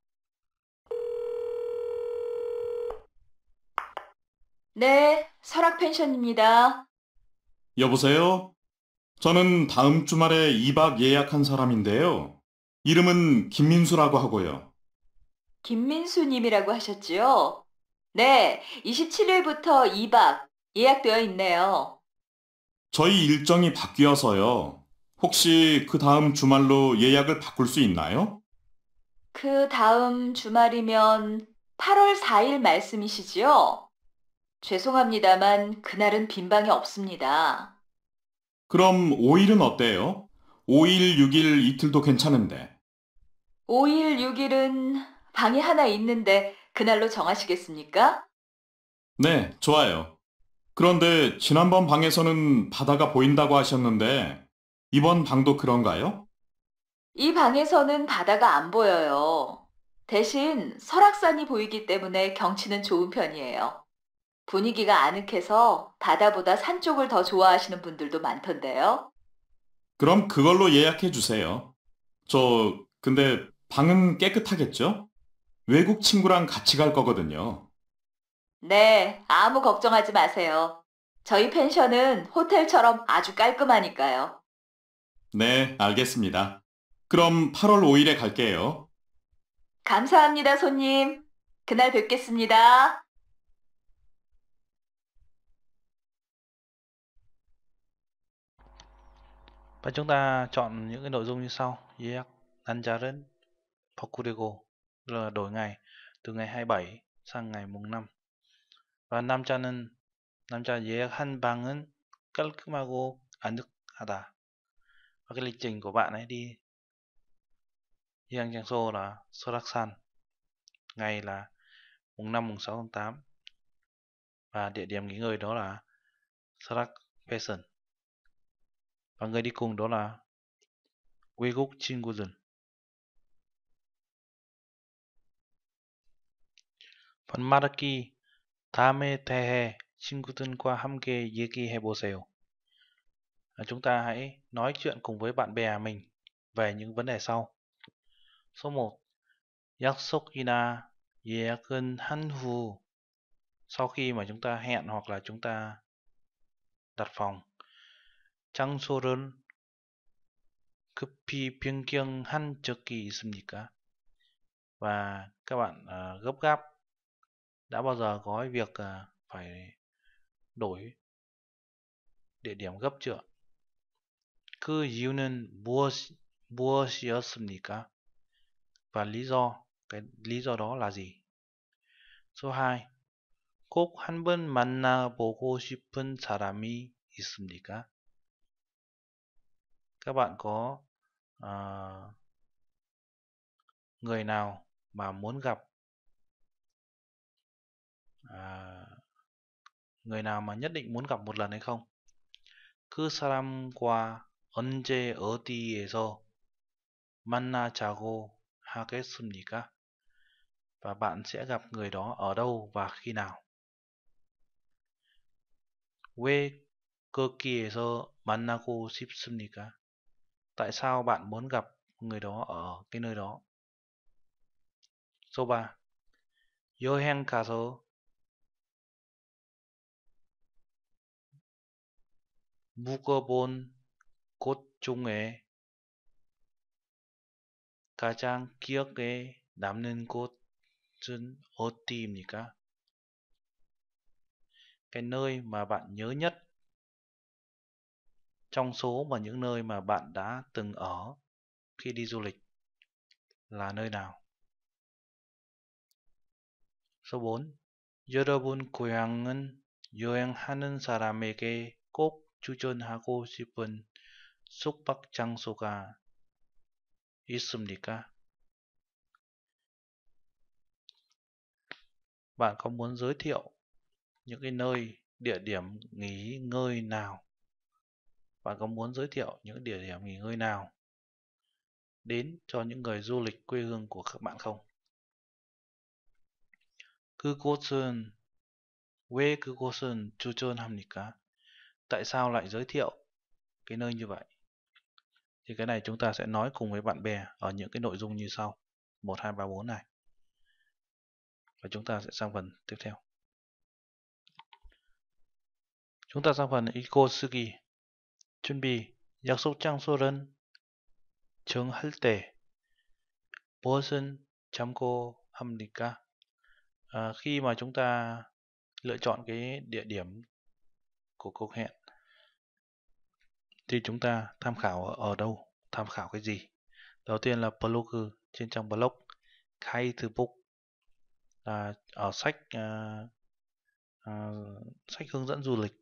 네, 설악 펜션입니다. 여보세요? 저는 다음 주말에 2박 예약한 사람인데요. 이름은 김민수라고 하고요. 김민수님이라고 하셨지요? 네, 27일부터 2박 예약되어 있네요. 저희 일정이 바뀌어서요. 혹시 그 다음 주말로 예약을 바꿀 수 있나요? 그 다음 주말이면 8월 4일 말씀이시지요? 죄송합니다만 그날은 빈방이 없습니다. 그럼 5일은 어때요? 5일, 6일 이틀도 괜찮은데. 5일, 6일은 방이 하나 있는데 그날로 정하시겠습니까? 네, 좋아요. 그런데 지난번 방에서는 바다가 보인다고 하셨는데 이번 방도 그런가요? 이 방에서는 바다가 안 보여요. 대신 설악산이 보이기 때문에 경치는 좋은 편이에요. 분위기가 아늑해서 바다보다 산 쪽을 더 좋아하시는 분들도 많던데요. 그럼 그걸로 예약해 주세요. 저, 근데 방은 깨끗하겠죠? 외국 친구랑 같이 갈 거거든요. 네, 아무 걱정하지 마세요. 저희 펜션은 호텔처럼 아주 깔끔하니까요. 네, 알겠습니다. 그럼 8월 5일에 갈게요. 감사합니다, 손님. 그날 뵙겠습니다. Và chúng ta chọn những cái nội dung như sau. 예약 단자는 바꾸려고 là đổi ngày từ ngày 27 sang ngày mùng 5. Và 남자는 남자 예약 한 방은 깔끔하고 아늑하다. và cái lịch trình của bạn ấy đi Yang Jiangso là Soraksan ngày là mùng 5 mùng 6 tháng 8 và địa điểm nghỉ ngơi đó là Sorak Fashion và người đi cùng đó là Uiguk Chinguzun phần Maraki 다음에 대해 친구들과 hamke 얘기해 보세요 chúng ta hãy nói chuyện cùng với bạn bè mình về những vấn đề sau. Số 1. 약속이나 yekun 한 Sau khi mà chúng ta hẹn hoặc là chúng ta đặt phòng. 장소를 급히 변경한 적이 있습니까? Và các bạn uh, gấp gáp đã bao giờ có việc uh, phải đổi địa điểm gấp chưa? 그 이유는 무엇, 무엇이었습니까? Và lý do, cái lý do đó là gì? Số 2. 꼭한 만나보고 싶은 사람이 있습니까? Các bạn có uh, người nào mà muốn gặp uh, người nào mà nhất định muốn gặp một lần hay không? 그 사람과 언제 어디에서 만나자고 하겠습니까? Và bạn sẽ gặp người đó ở đâu và khi nào? 왜 거기에서 만나고 싶습니까? Tại sao bạn muốn gặp người đó ở cái nơi đó? Số 3. 여행 가서 묵어본 cốt chung ấy, ta trang kiếc ế 남는 곳은 어디입니까? Cái nơi mà bạn nhớ nhất trong số mà những nơi mà bạn đã từng ở khi đi du lịch là nơi nào? Số 4. 여러분 고향은 여행하는 사람에게 꼭 추천하고 싶은 숙박 장소가 있습니까? Bạn có muốn giới thiệu những cái nơi, địa điểm nghỉ ngơi nào? Bạn có muốn giới thiệu những địa điểm nghỉ ngơi nào đến cho những người du lịch quê hương của các bạn không? 그곳은 왜 그곳은 추천합니까? Tại sao lại giới thiệu cái nơi như vậy? thì cái này chúng ta sẽ nói cùng với bạn bè ở những cái nội dung như sau 1, 2, 3, 4 này và chúng ta sẽ sang phần tiếp theo chúng ta sang phần Ikosugi bị 약속 장소는 정할 때 무엇은 참고합니까? À, khi mà chúng ta lựa chọn cái địa điểm của cuộc hẹn thì chúng ta tham khảo ở đâu, tham khảo cái gì. Đầu tiên là blogger trên trang blog, khai thư book là ở sách uh, uh, sách hướng dẫn du lịch,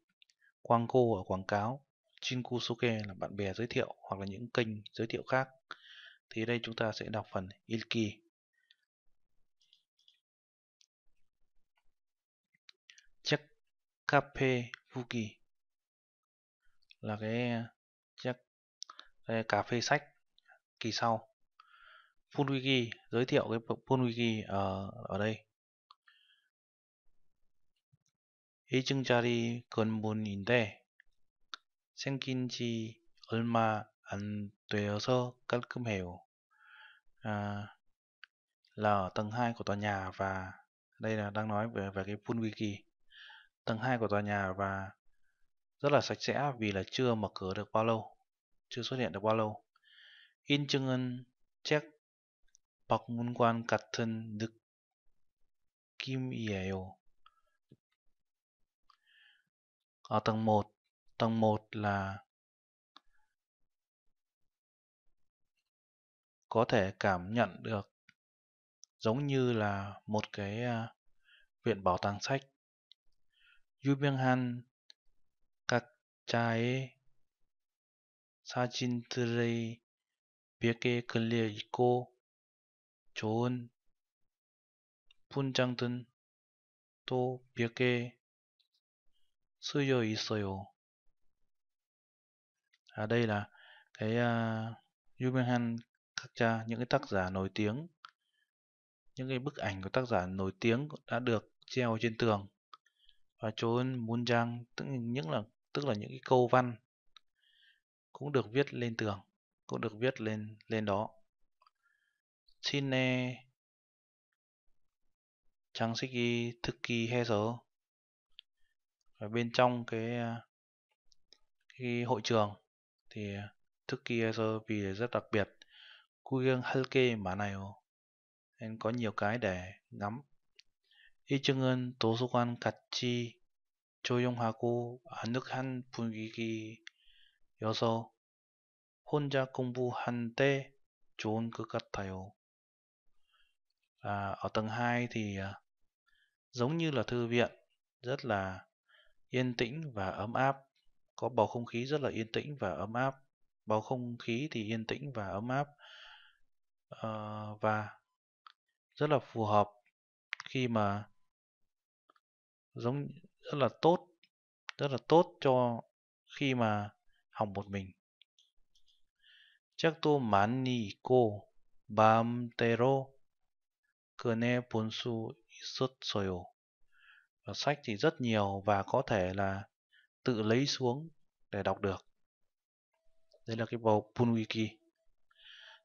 quang cô ở quảng cáo, Shinkusuke là bạn bè giới thiệu hoặc là những kênh giới thiệu khác. Thì đây chúng ta sẽ đọc phần Ilki. Chekape Fuki là cái đây, cà phê sách kỳ sau Wiki giới thiệu cái Wiki ở ờ, ở đây 예증자리 근본인데 생긴 지 얼마 안 되어서 깔끔해요. À, là ở tầng 2 của tòa nhà và đây là đang nói về về cái pool wiki. Tầng 2 của tòa nhà và rất là sạch sẽ vì là chưa mở cửa được bao lâu chưa xuất hiện được bao lâu. In Trương Ân Czech Park Mun Quan 같은 느낌이에요. Ở tầng 1, tầng 1 là có thể cảm nhận được giống như là một cái à, viện bảo tàng sách. Yu Byung Han các trái 사진 트레이 몇개 걸려 있고 좋은 분장등 또몇개 쓰여 있어요. À đây là cái uh, các cha những cái tác giả nổi tiếng những cái bức ảnh của tác giả nổi tiếng đã được treo trên tường và chốn Munjang tức những là tức là những cái câu văn cũng được viết lên tường, cũng được viết lên lên đó. Xin trang Chine 장식이 특기 해서 ở bên trong cái cái hội trường thì kỳ he 해서 vì rất đặc biệt kê 할게 này Nên có nhiều cái để ngắm. Y chương tố quan chi, 이쪽은 도서관 같이 조용하고 아늑한 분위기 여서 혼자 공부한 때 좋은 것 같아요. À, ở tầng 2 thì giống như là thư viện, rất là yên tĩnh và ấm áp. Có bầu không khí rất là yên tĩnh và ấm áp. Bầu không khí thì yên tĩnh và ấm áp. À, và rất là phù hợp khi mà giống rất là tốt, rất là tốt cho khi mà học một mình. chắc Chakto mani ko bamtero kune punsu isutsoyo. Và sách thì rất nhiều và có thể là tự lấy xuống để đọc được. Đây là cái bầu Punwiki.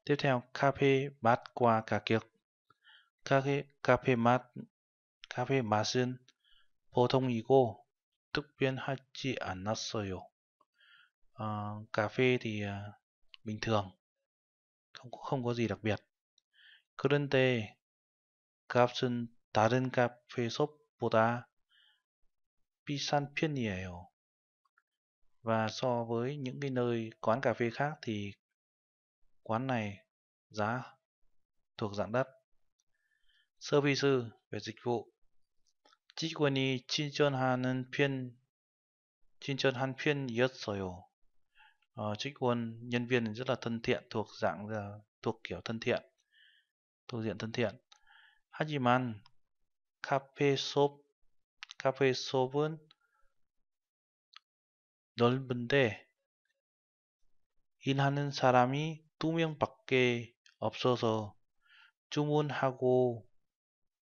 Tiếp theo, Kape bát qua cả kiệt. Kape, Kape mát, Kape masin, 보통이고 특별하지 sôi uh, cà phê thì uh, bình thường không không có gì đặc biệt 그런데 값은 다른 카페숍보다 비싼 편이에요. Và so với những cái nơi quán cà phê khác thì quán này giá thuộc dạng đắt. 서비스 về dịch vụ. 직원이 친절하는 편 친절한 편이었어요. uh, trích quân nhân viên rất là thân thiện thuộc dạng là thuộc kiểu thân thiện thuộc diện thân thiện 하지만 카페 수업 카페 수업은 넓은데 일하는 사람이 두 명밖에 없어서 주문하고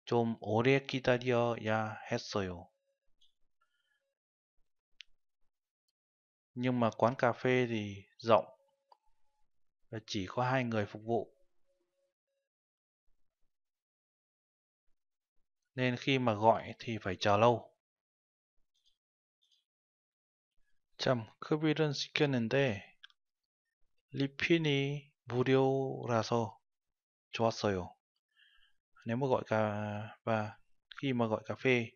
좀 오래 기다려야 했어요. nhưng mà quán cà phê thì rộng và chỉ có hai người phục vụ nên khi mà gọi thì phải chờ lâu. Chăm, 참, 그 비를 시켰는데 리핀이 무료라서 좋았어요. Nếu mà gọi cà và khi mà gọi cà phê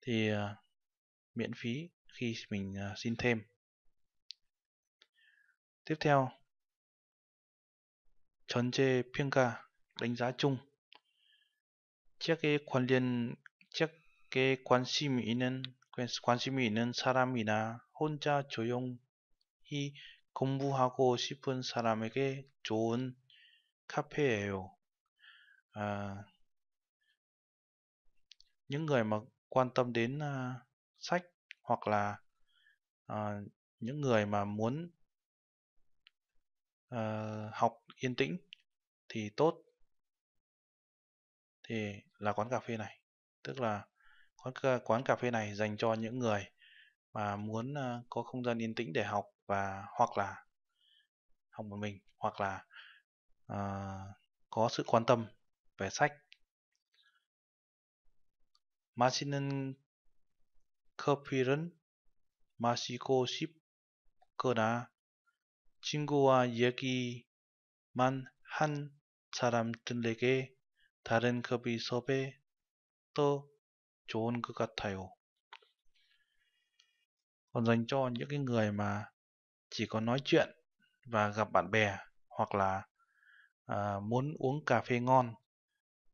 thì à, miễn phí khi mình à, xin thêm. Tiếp theo, 전제 ca đánh giá chung. 책에 관련 책에 관심 있는 관심이 있는 사람이나 혼자 조용히 공부하고 싶은 사람에게 좋은 카페예요. À, những người mà quan tâm đến uh, sách hoặc là uh, những người mà muốn Ờ, học yên tĩnh thì tốt thì là quán cà phê này tức là quán cà quán cà phê này dành cho những người mà muốn uh, có không gian yên tĩnh để học và hoặc là học một mình hoặc là uh, có sự quan tâm về sách 마시는 커피는 마시고 싶거나 친구와 얘기만 한 사람들에게 다른 급의 섭외 더 좋은 것 같아요. Còn cho những cái người mà chỉ có nói chuyện và gặp bạn bè hoặc là à, muốn uống cà phê ngon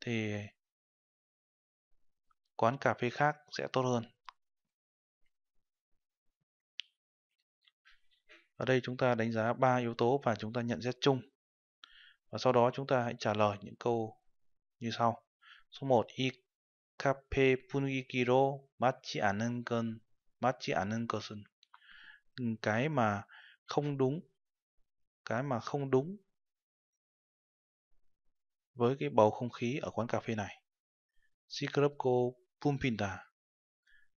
thì quán cà phê khác sẽ tốt hơn. Ở đây chúng ta đánh giá ba yếu tố và chúng ta nhận xét chung. Và sau đó chúng ta hãy trả lời những câu như sau. Số 1. 이 카페 분위기로 맞지 않은 건 맞지 않은 것은 cái mà không đúng cái mà không đúng với cái bầu không khí ở quán cà phê này. Sikrobko Pumpinda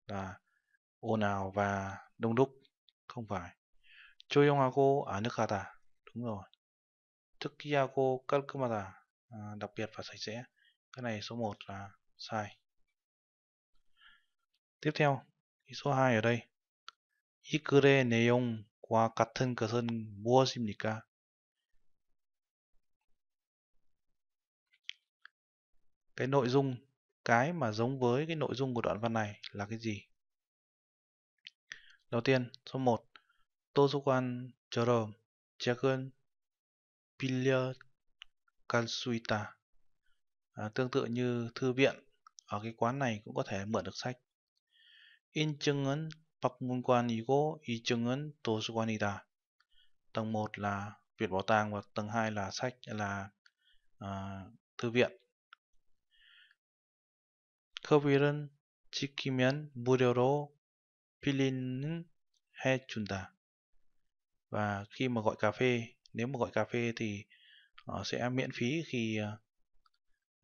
là ồn ào và đông đúc, không phải. 조용하고 아늑하다. đúng rồi. 특이하고 깔끔하다. À, đặc biệt và sạch sẽ. Cái này số 1 là sai. Tiếp theo, số 2 ở đây. 이 글의 내용과 같은 것은 무엇입니까? Cái nội dung, cái mà giống với cái nội dung của đoạn văn này là cái gì? Đầu tiên, số 1 도서관처럼 책은 빌려 갈수 있다. À, tương tự như thư viện, ở cái quán này cũng có thể mượn được sách. In chứng ấn Pakmunquan Igo Y chứng ấn Tosuquanita. Tầng 1 là viện bảo tàng và tầng 2 là sách là à, thư viện. 커비는 지키면 무료로 빌리는 해준다 và khi mà gọi cà phê nếu mà gọi cà phê thì nó ờ, sẽ miễn phí khi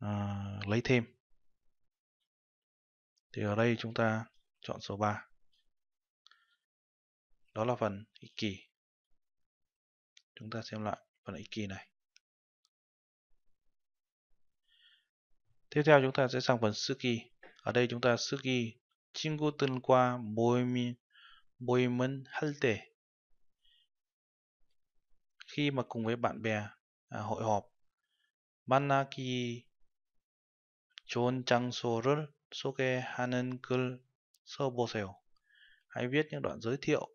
uh, lấy thêm thì ở đây chúng ta chọn số 3 đó là phần ích kỳ chúng ta xem lại phần ích kỳ này tiếp theo chúng ta sẽ sang phần sư kỳ ở đây chúng ta sư kỳ 친구들과 모임 모임은 할때 khi mà cùng với bạn bè à, hội họp 만나기 좋은 장소를 소개하는 글 써보세요. Hãy viết những đoạn giới thiệu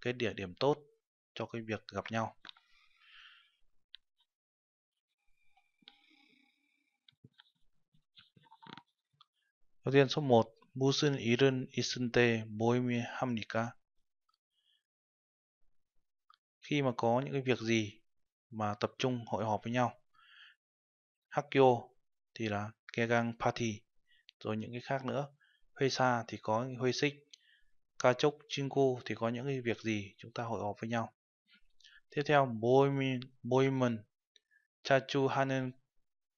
cái địa điểm tốt cho cái việc gặp nhau. Đầu tiên số 1 무슨 일은 있은데 모임이 합니까? khi mà có những cái việc gì mà tập trung hội họp với nhau Hakkyo thì là Kegang Party rồi những cái khác nữa Huesa thì có Huesik Kachok Chinku thì có những cái việc gì chúng ta hội họp với nhau tiếp theo Boimin Boimen Chachu Hanen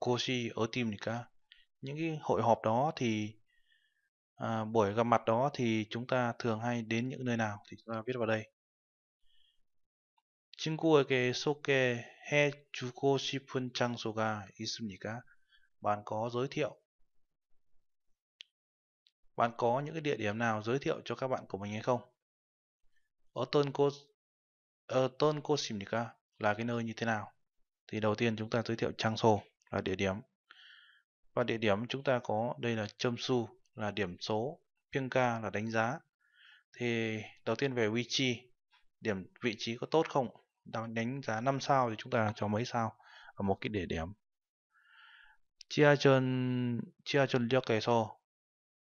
Koshi ở team cả những cái hội họp đó thì à, buổi gặp mặt đó thì chúng ta thường hay đến những nơi nào thì chúng ta viết vào đây 친구에게 소개해 주고 싶은 장소가 있습니까? Bạn có giới thiệu Bạn có những cái địa điểm nào giới thiệu cho các bạn của mình hay không? ở ở cô, cô 곳 어떤 곳입니까? là cái nơi như thế nào? Thì đầu tiên chúng ta giới thiệu trang 장소 là địa điểm. Và địa điểm chúng ta có đây là châm su là điểm số, phiên ca là đánh giá. Thì đầu tiên về vị trí, điểm vị trí có tốt không? đang đánh giá 5 sao thì chúng ta cho mấy sao ở một cái địa điểm chia chân chia chân 지하철역에서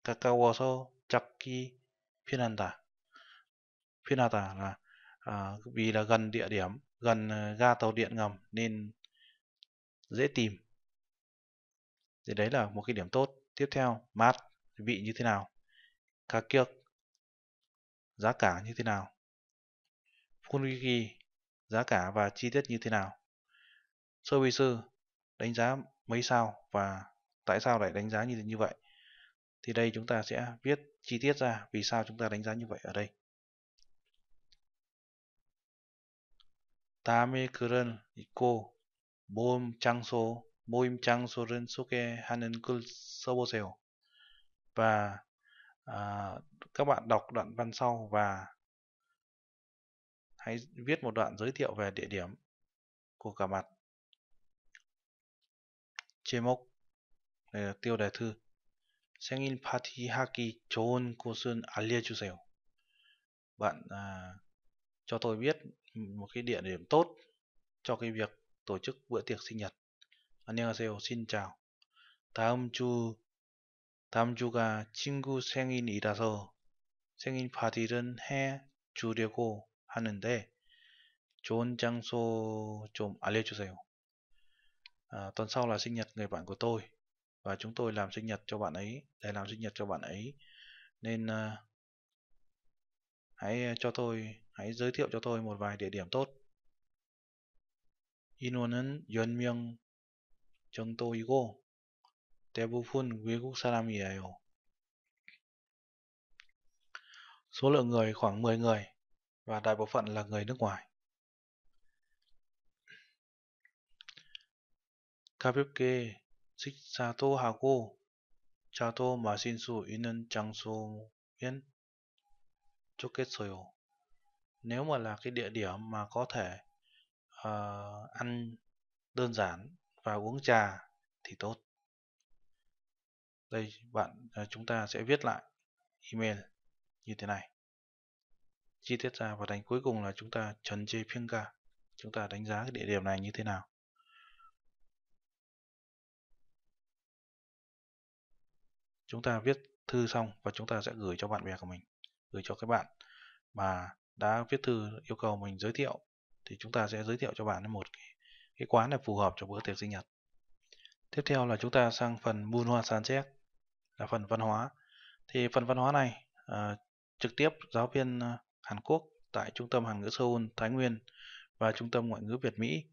가까워서 찾기 편한다 편하다 là à, vì là gần địa điểm gần à, ga tàu điện ngầm nên dễ tìm thì đấy là một cái điểm tốt tiếp theo mát vị như thế nào các kiếc giá cả như thế nào Funwiki giá cả và chi tiết như thế nào. Service đánh giá mấy sao và tại sao lại đánh giá như như vậy. Thì đây chúng ta sẽ viết chi tiết ra vì sao chúng ta đánh giá như vậy ở đây. Ta 다음에 글은 있고 모음 장소, 모임 장소를 소개하는 글 써보세요. Và à, các bạn đọc đoạn văn sau và Hãy viết một đoạn giới thiệu về địa điểm của cả mặt. Chế mốc. Đây ờ, là tiêu đề 제목 네, 띄어레트 생일 파티 하기 좋은 곳은 알려주세요. Bạn à, cho tôi biết một cái địa điểm tốt cho cái việc tổ chức bữa tiệc sinh nhật. 안녕하세요. Xin chào. 다음 주 다음 주가 Party 생일이라서 생일 파티를 해 주려고 하는데 좋은 장소 좀 알려주세요. À, tuần sau là sinh nhật người bạn của tôi và chúng tôi làm sinh nhật cho bạn ấy để làm sinh nhật cho bạn ấy nên uh, hãy à, cho tôi hãy giới thiệu cho tôi một vài địa điểm tốt. 인원은 연명 정도이고 대부분 외국 사람이에요. Số lượng người khoảng 10 người và đại bộ phận là người nước ngoài. 가볍게 식사도 하고 차도 마실 수 있는 장소엔 좋겠어요. Nếu mà là cái địa điểm mà có thể uh, ăn đơn giản và uống trà thì tốt. Đây bạn ờ, chúng ta sẽ viết lại email như thế này chi tiết ra và đánh cuối cùng là chúng ta trần chê phiêng cả chúng ta đánh giá cái địa điểm này như thế nào chúng ta viết thư xong và chúng ta sẽ gửi cho bạn bè của mình gửi cho các bạn mà đã viết thư yêu cầu mình giới thiệu thì chúng ta sẽ giới thiệu cho bạn một cái, cái quán này phù hợp cho bữa tiệc sinh nhật tiếp theo là chúng ta sang phần buôn hoa san xét là phần văn hóa thì phần văn hóa này à, trực tiếp giáo viên ờ, Hàn Quốc tại Trung tâm Hàn ngữ Seoul, Thái Nguyên và Trung tâm Ngoại ngữ Việt Mỹ,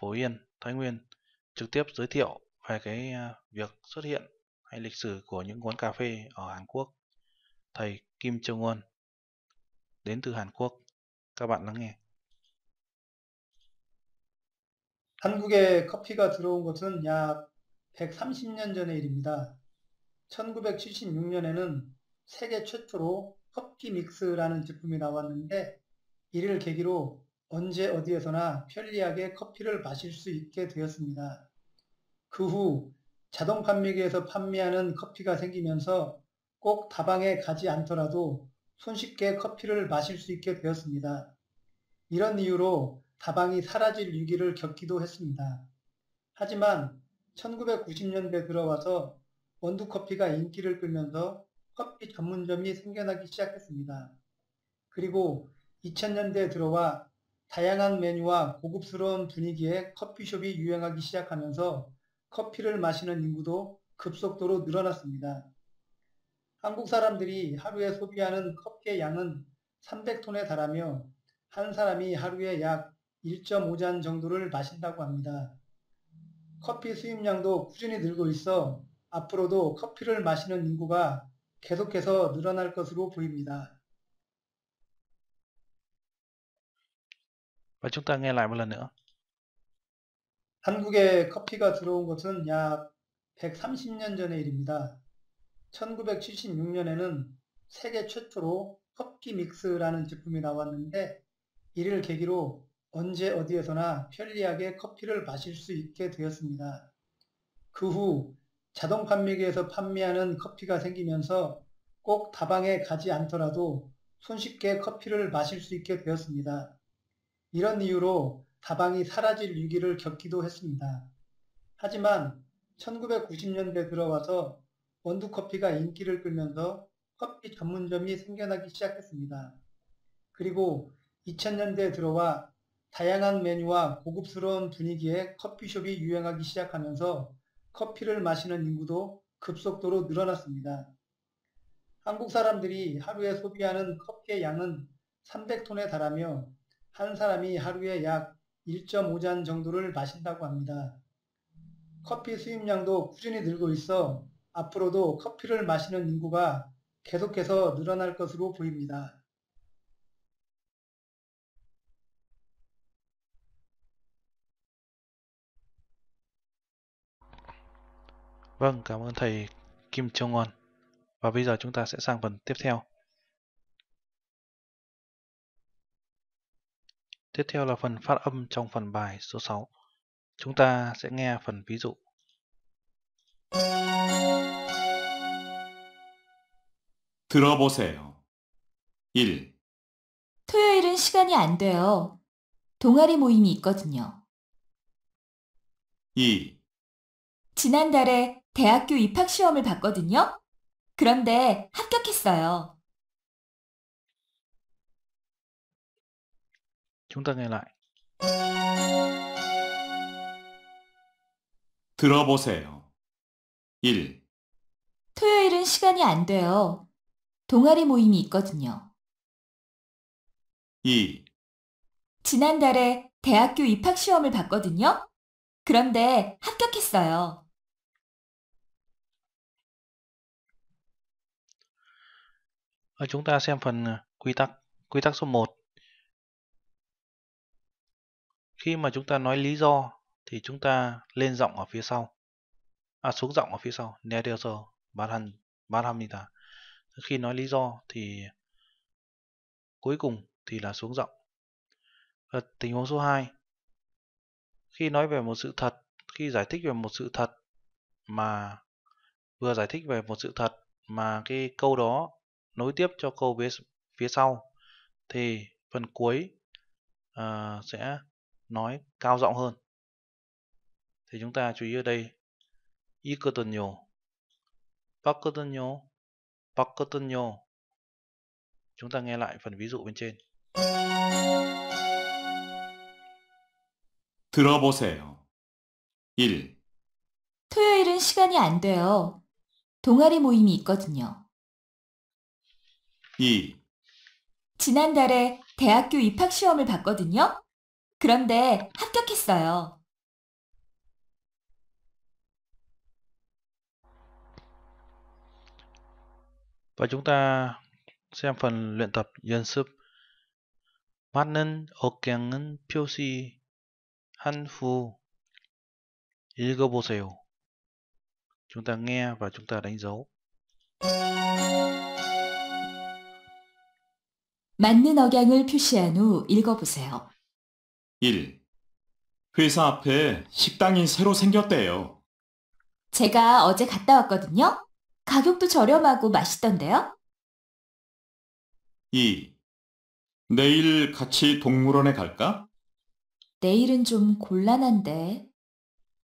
Phổ Yên, Thái Nguyên trực tiếp giới thiệu về cái à, việc xuất hiện hay lịch sử của những quán cà phê ở Hàn Quốc. Thầy Kim Trung Ngôn đến từ Hàn Quốc. Các bạn lắng nghe. 한국에 커피가 들어온 것은 약 130년 전의 일입니다. 1976년에는 세계 최초로 커피 믹스라는 제품이 나왔는데 이를 계기로 언제 어디에서나 편리하게 커피를 마실 수 있게 되었습니다. 그 후 자동 판매기에서 판매하는 커피가 생기면서 꼭 다방에 가지 않더라도 손쉽게 커피를 마실 수 있게 되었습니다. 이런 이유로 다방이 사라질 위기를 겪기도 했습니다. 하지만 1990년대 들어와서 원두커피가 인기를 끌면서 커피 전문점이 생겨나기 시작했습니다. 그리고 2000년대에 들어와 다양한 메뉴와 고급스러운 분위기의 커피숍이 유행하기 시작하면서 커피를 마시는 인구도 급속도로 늘어났습니다. 한국 사람들이 하루에 소비하는 커피의 양은 300톤에 달하며 한 사람이 하루에 약 1.5잔 정도를 마신다고 합니다. 커피 수입량도 꾸준히 늘고 있어 앞으로도 커피를 마시는 인구가 계속해서 늘어날 것으로 보입니다. Và chúng ta 한국에 커피가 들어온 것은 약 130년 전의 일입니다. 1976년에는 세계 최초로 커피 믹스라는 제품이 나왔는데 이를 계기로 언제 어디에서나 편리하게 커피를 마실 수 있게 되었습니다. 그후 자동 판매기에서 판매하는 커피가 생기면서 꼭 다방에 가지 않더라도 손쉽게 커피를 마실 수 있게 되었습니다. 이런 이유로 다방이 사라질 위기를 겪기도 했습니다. 하지만 1990년대 들어와서 원두커피가 인기를 끌면서 커피 전문점이 생겨나기 시작했습니다. 그리고 2000년대에 들어와 다양한 메뉴와 고급스러운 분위기의 커피숍이 유행하기 시작하면서 커피를 마시는 인구도 급속도로 늘어났습니다. 한국 사람들이 하루에 소비하는 커피의 양은 300톤에 달하며 한 사람이 하루에 약 1.5잔 정도를 마신다고 합니다. 커피 수입량도 꾸준히 늘고 있어 앞으로도 커피를 마시는 인구가 계속해서 늘어날 것으로 보입니다. Vâng, cảm ơn thầy Kim Châu Ngon. Và bây giờ chúng ta sẽ sang phần tiếp theo. Tiếp theo là phần phát âm trong phần bài số 6. Chúng ta sẽ nghe phần ví dụ. 들어보세요. 1. 토요일은 시간이 안 돼요. 동아리 모임이 있거든요. 2. 지난달에 대학교 입학 시험을 봤거든요. 그런데 합격했어요. c h ú n 들어보세요. 1. 토요일은 시간이 안 돼요. 동아리 모임이 있거든요. 2. 지난달에 대학교 입학 시험을 봤거든요. 그런데 합격했어요. Ờ, chúng ta xem phần ờ, quy tắc quy tắc số 1 khi mà chúng ta nói lý do thì chúng ta lên giọng ở phía sau à xuống giọng ở phía sau nè điều rồi bát hàn bát hàm ta khi nói lý do thì cuối cùng thì là xuống giọng à, tình huống số 2 khi nói về một sự thật khi giải thích về một sự thật mà vừa giải thích về một sự thật mà cái câu đó nối tiếp cho câu phía, phía sau thì phần cuối uh, sẽ nói cao giọng hơn thì chúng ta chú ý ở đây 이끄든요 바꾸든요 nhô. chúng ta nghe lại phần ví dụ bên trên 들어보세요 1 토요일은 시간이 안 돼요 동아리 모임이 있거든요 2, 지난달에 대학교 입학 시험을 봤거든요. 그런데 합격했어요. và chúng ta xem phần luyện tập 연습 맞는 억양은 표시 한후 읽어보세요. Chúng ta nghe và chúng ta đánh dấu. 맞는 억양을 표시한 후 읽어보세요. 1. 회사 앞에 식당이 새로 생겼대요. 제가 어제 갔다 왔거든요. 가격도 저렴하고 맛있던데요. 2. 내일 같이 동물원에 갈까? 내일은 좀 곤란한데.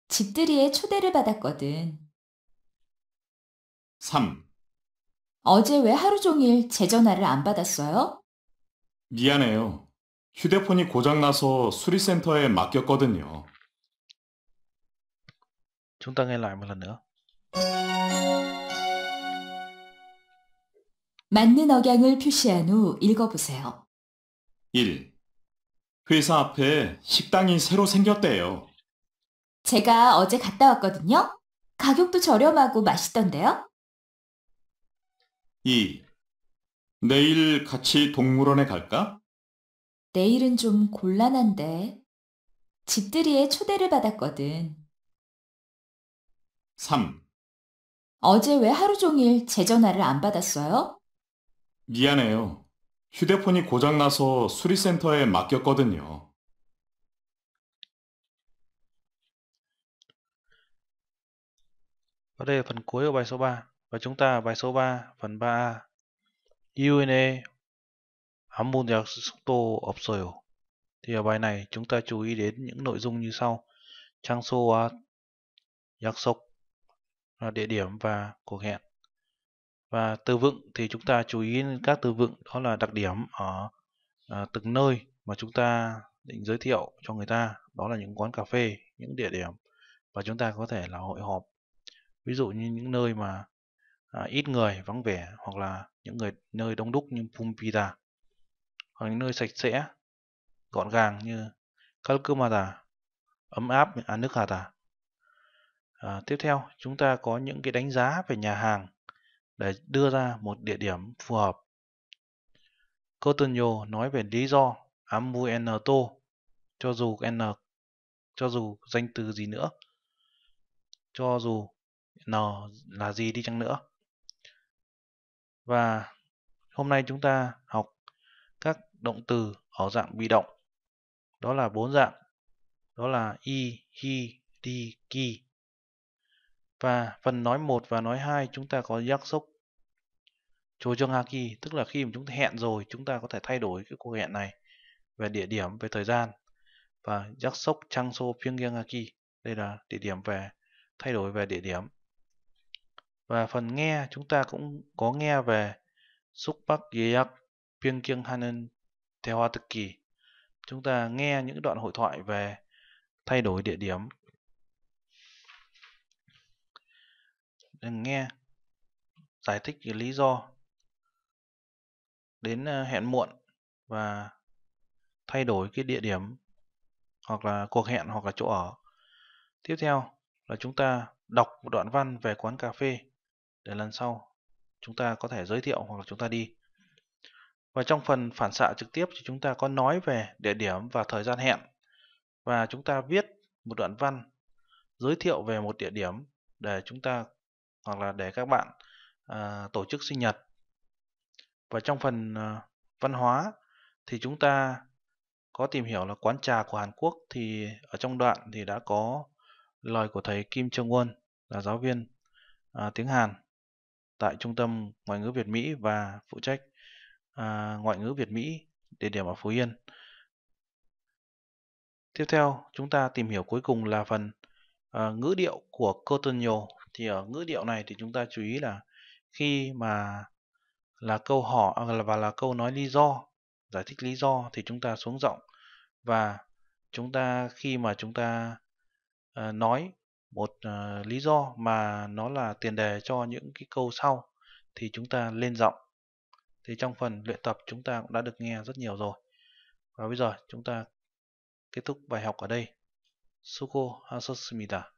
집들이에 초대를 받았거든. 3. 어제 왜 하루 종일 제 전화를 안 받았어요? 미안해요. 휴대폰이 고장나서 수리센터에 맡겼거든요. Chúng ta n 맞는 억양을 표시한 후 읽어보세요. 1. 회사 앞에 식당이 새로 생겼대요. 제가 어제 갔다 왔거든요. 가격도 저렴하고 맛있던데요. 2. 내일 같이 동물원에 갈까? 내일은 좀 곤란한데. 집들이에 초대를 받았거든. 3. 어제 왜 하루 종일 제 전화를 안 받았어요? 미안해요. 휴대폰이 고장나서 수리센터에 맡겼거든요. Ở đ phần cuối của bài số 3 và chúng ta bài số 3 phần 3A 이후 인해 안무 nhạc 속도 없어요. Thì ở bài này chúng ta chú ý đến những nội dung như sau. trang 장소와 약속 là địa điểm và cuộc hẹn. Và từ vựng thì chúng ta chú ý đến các từ vựng đó là đặc điểm ở à, từng nơi mà chúng ta định giới thiệu cho người ta. Đó là những quán cà phê, những địa điểm và chúng ta có thể là hội họp. Ví dụ như những nơi mà à, ít người vắng vẻ hoặc là những người nơi đông đúc như Pumpita hoặc những nơi sạch sẽ gọn gàng như Kalkumata ấm áp Anukhata à, à, tiếp theo chúng ta có những cái đánh giá về nhà hàng để đưa ra một địa điểm phù hợp Cottonio nói về lý do Amu Nto cho dù N cho dù danh từ gì nữa cho dù N là gì đi chăng nữa và hôm nay chúng ta học các động từ ở dạng bị động. Đó là bốn dạng. Đó là i, hi, ti, ki. Và phần nói một và nói hai chúng ta có giác sốc. Chojong haki, tức là khi mà chúng ta hẹn rồi, chúng ta có thể thay đổi cái cuộc hẹn này về địa điểm, về thời gian. Và giác sốc changso pyongyang haki, đây là địa điểm về thay đổi về địa điểm và phần nghe, chúng ta cũng có nghe về Sukpak Yeyak Pyengkyang Hanen Tehuataki. Chúng ta nghe những đoạn hội thoại về thay đổi địa điểm. Đừng nghe giải thích cái lý do đến ờ, hẹn muộn và thay đổi cái địa điểm hoặc là cuộc hẹn hoặc là chỗ ở. Tiếp theo là chúng ta đọc một đoạn văn về quán cà phê để lần sau chúng ta có thể giới thiệu hoặc là chúng ta đi. Và trong phần phản xạ trực tiếp thì chúng ta có nói về địa điểm và thời gian hẹn và chúng ta viết một đoạn văn giới thiệu về một địa điểm để chúng ta hoặc là để các bạn à, tổ chức sinh nhật. Và trong phần à, văn hóa thì chúng ta có tìm hiểu là quán trà của Hàn Quốc thì ở trong đoạn thì đã có lời của thầy Kim Trương un là giáo viên à, tiếng Hàn tại Trung tâm Ngoại ngữ Việt Mỹ và phụ trách à, Ngoại ngữ Việt Mỹ, địa điểm ở Phú Yên. Tiếp theo, chúng ta tìm hiểu cuối cùng là phần à, ngữ điệu của Cottonio. Thì ở ngữ điệu này thì chúng ta chú ý là khi mà là câu hỏi à, và là câu nói lý do, giải thích lý do thì chúng ta xuống giọng và chúng ta khi mà chúng ta à, nói một uh, lý do mà nó là tiền đề cho những cái câu sau thì chúng ta lên giọng thì trong phần luyện tập chúng ta cũng đã được nghe rất nhiều rồi và bây giờ chúng ta kết thúc bài học ở đây suko hasosumida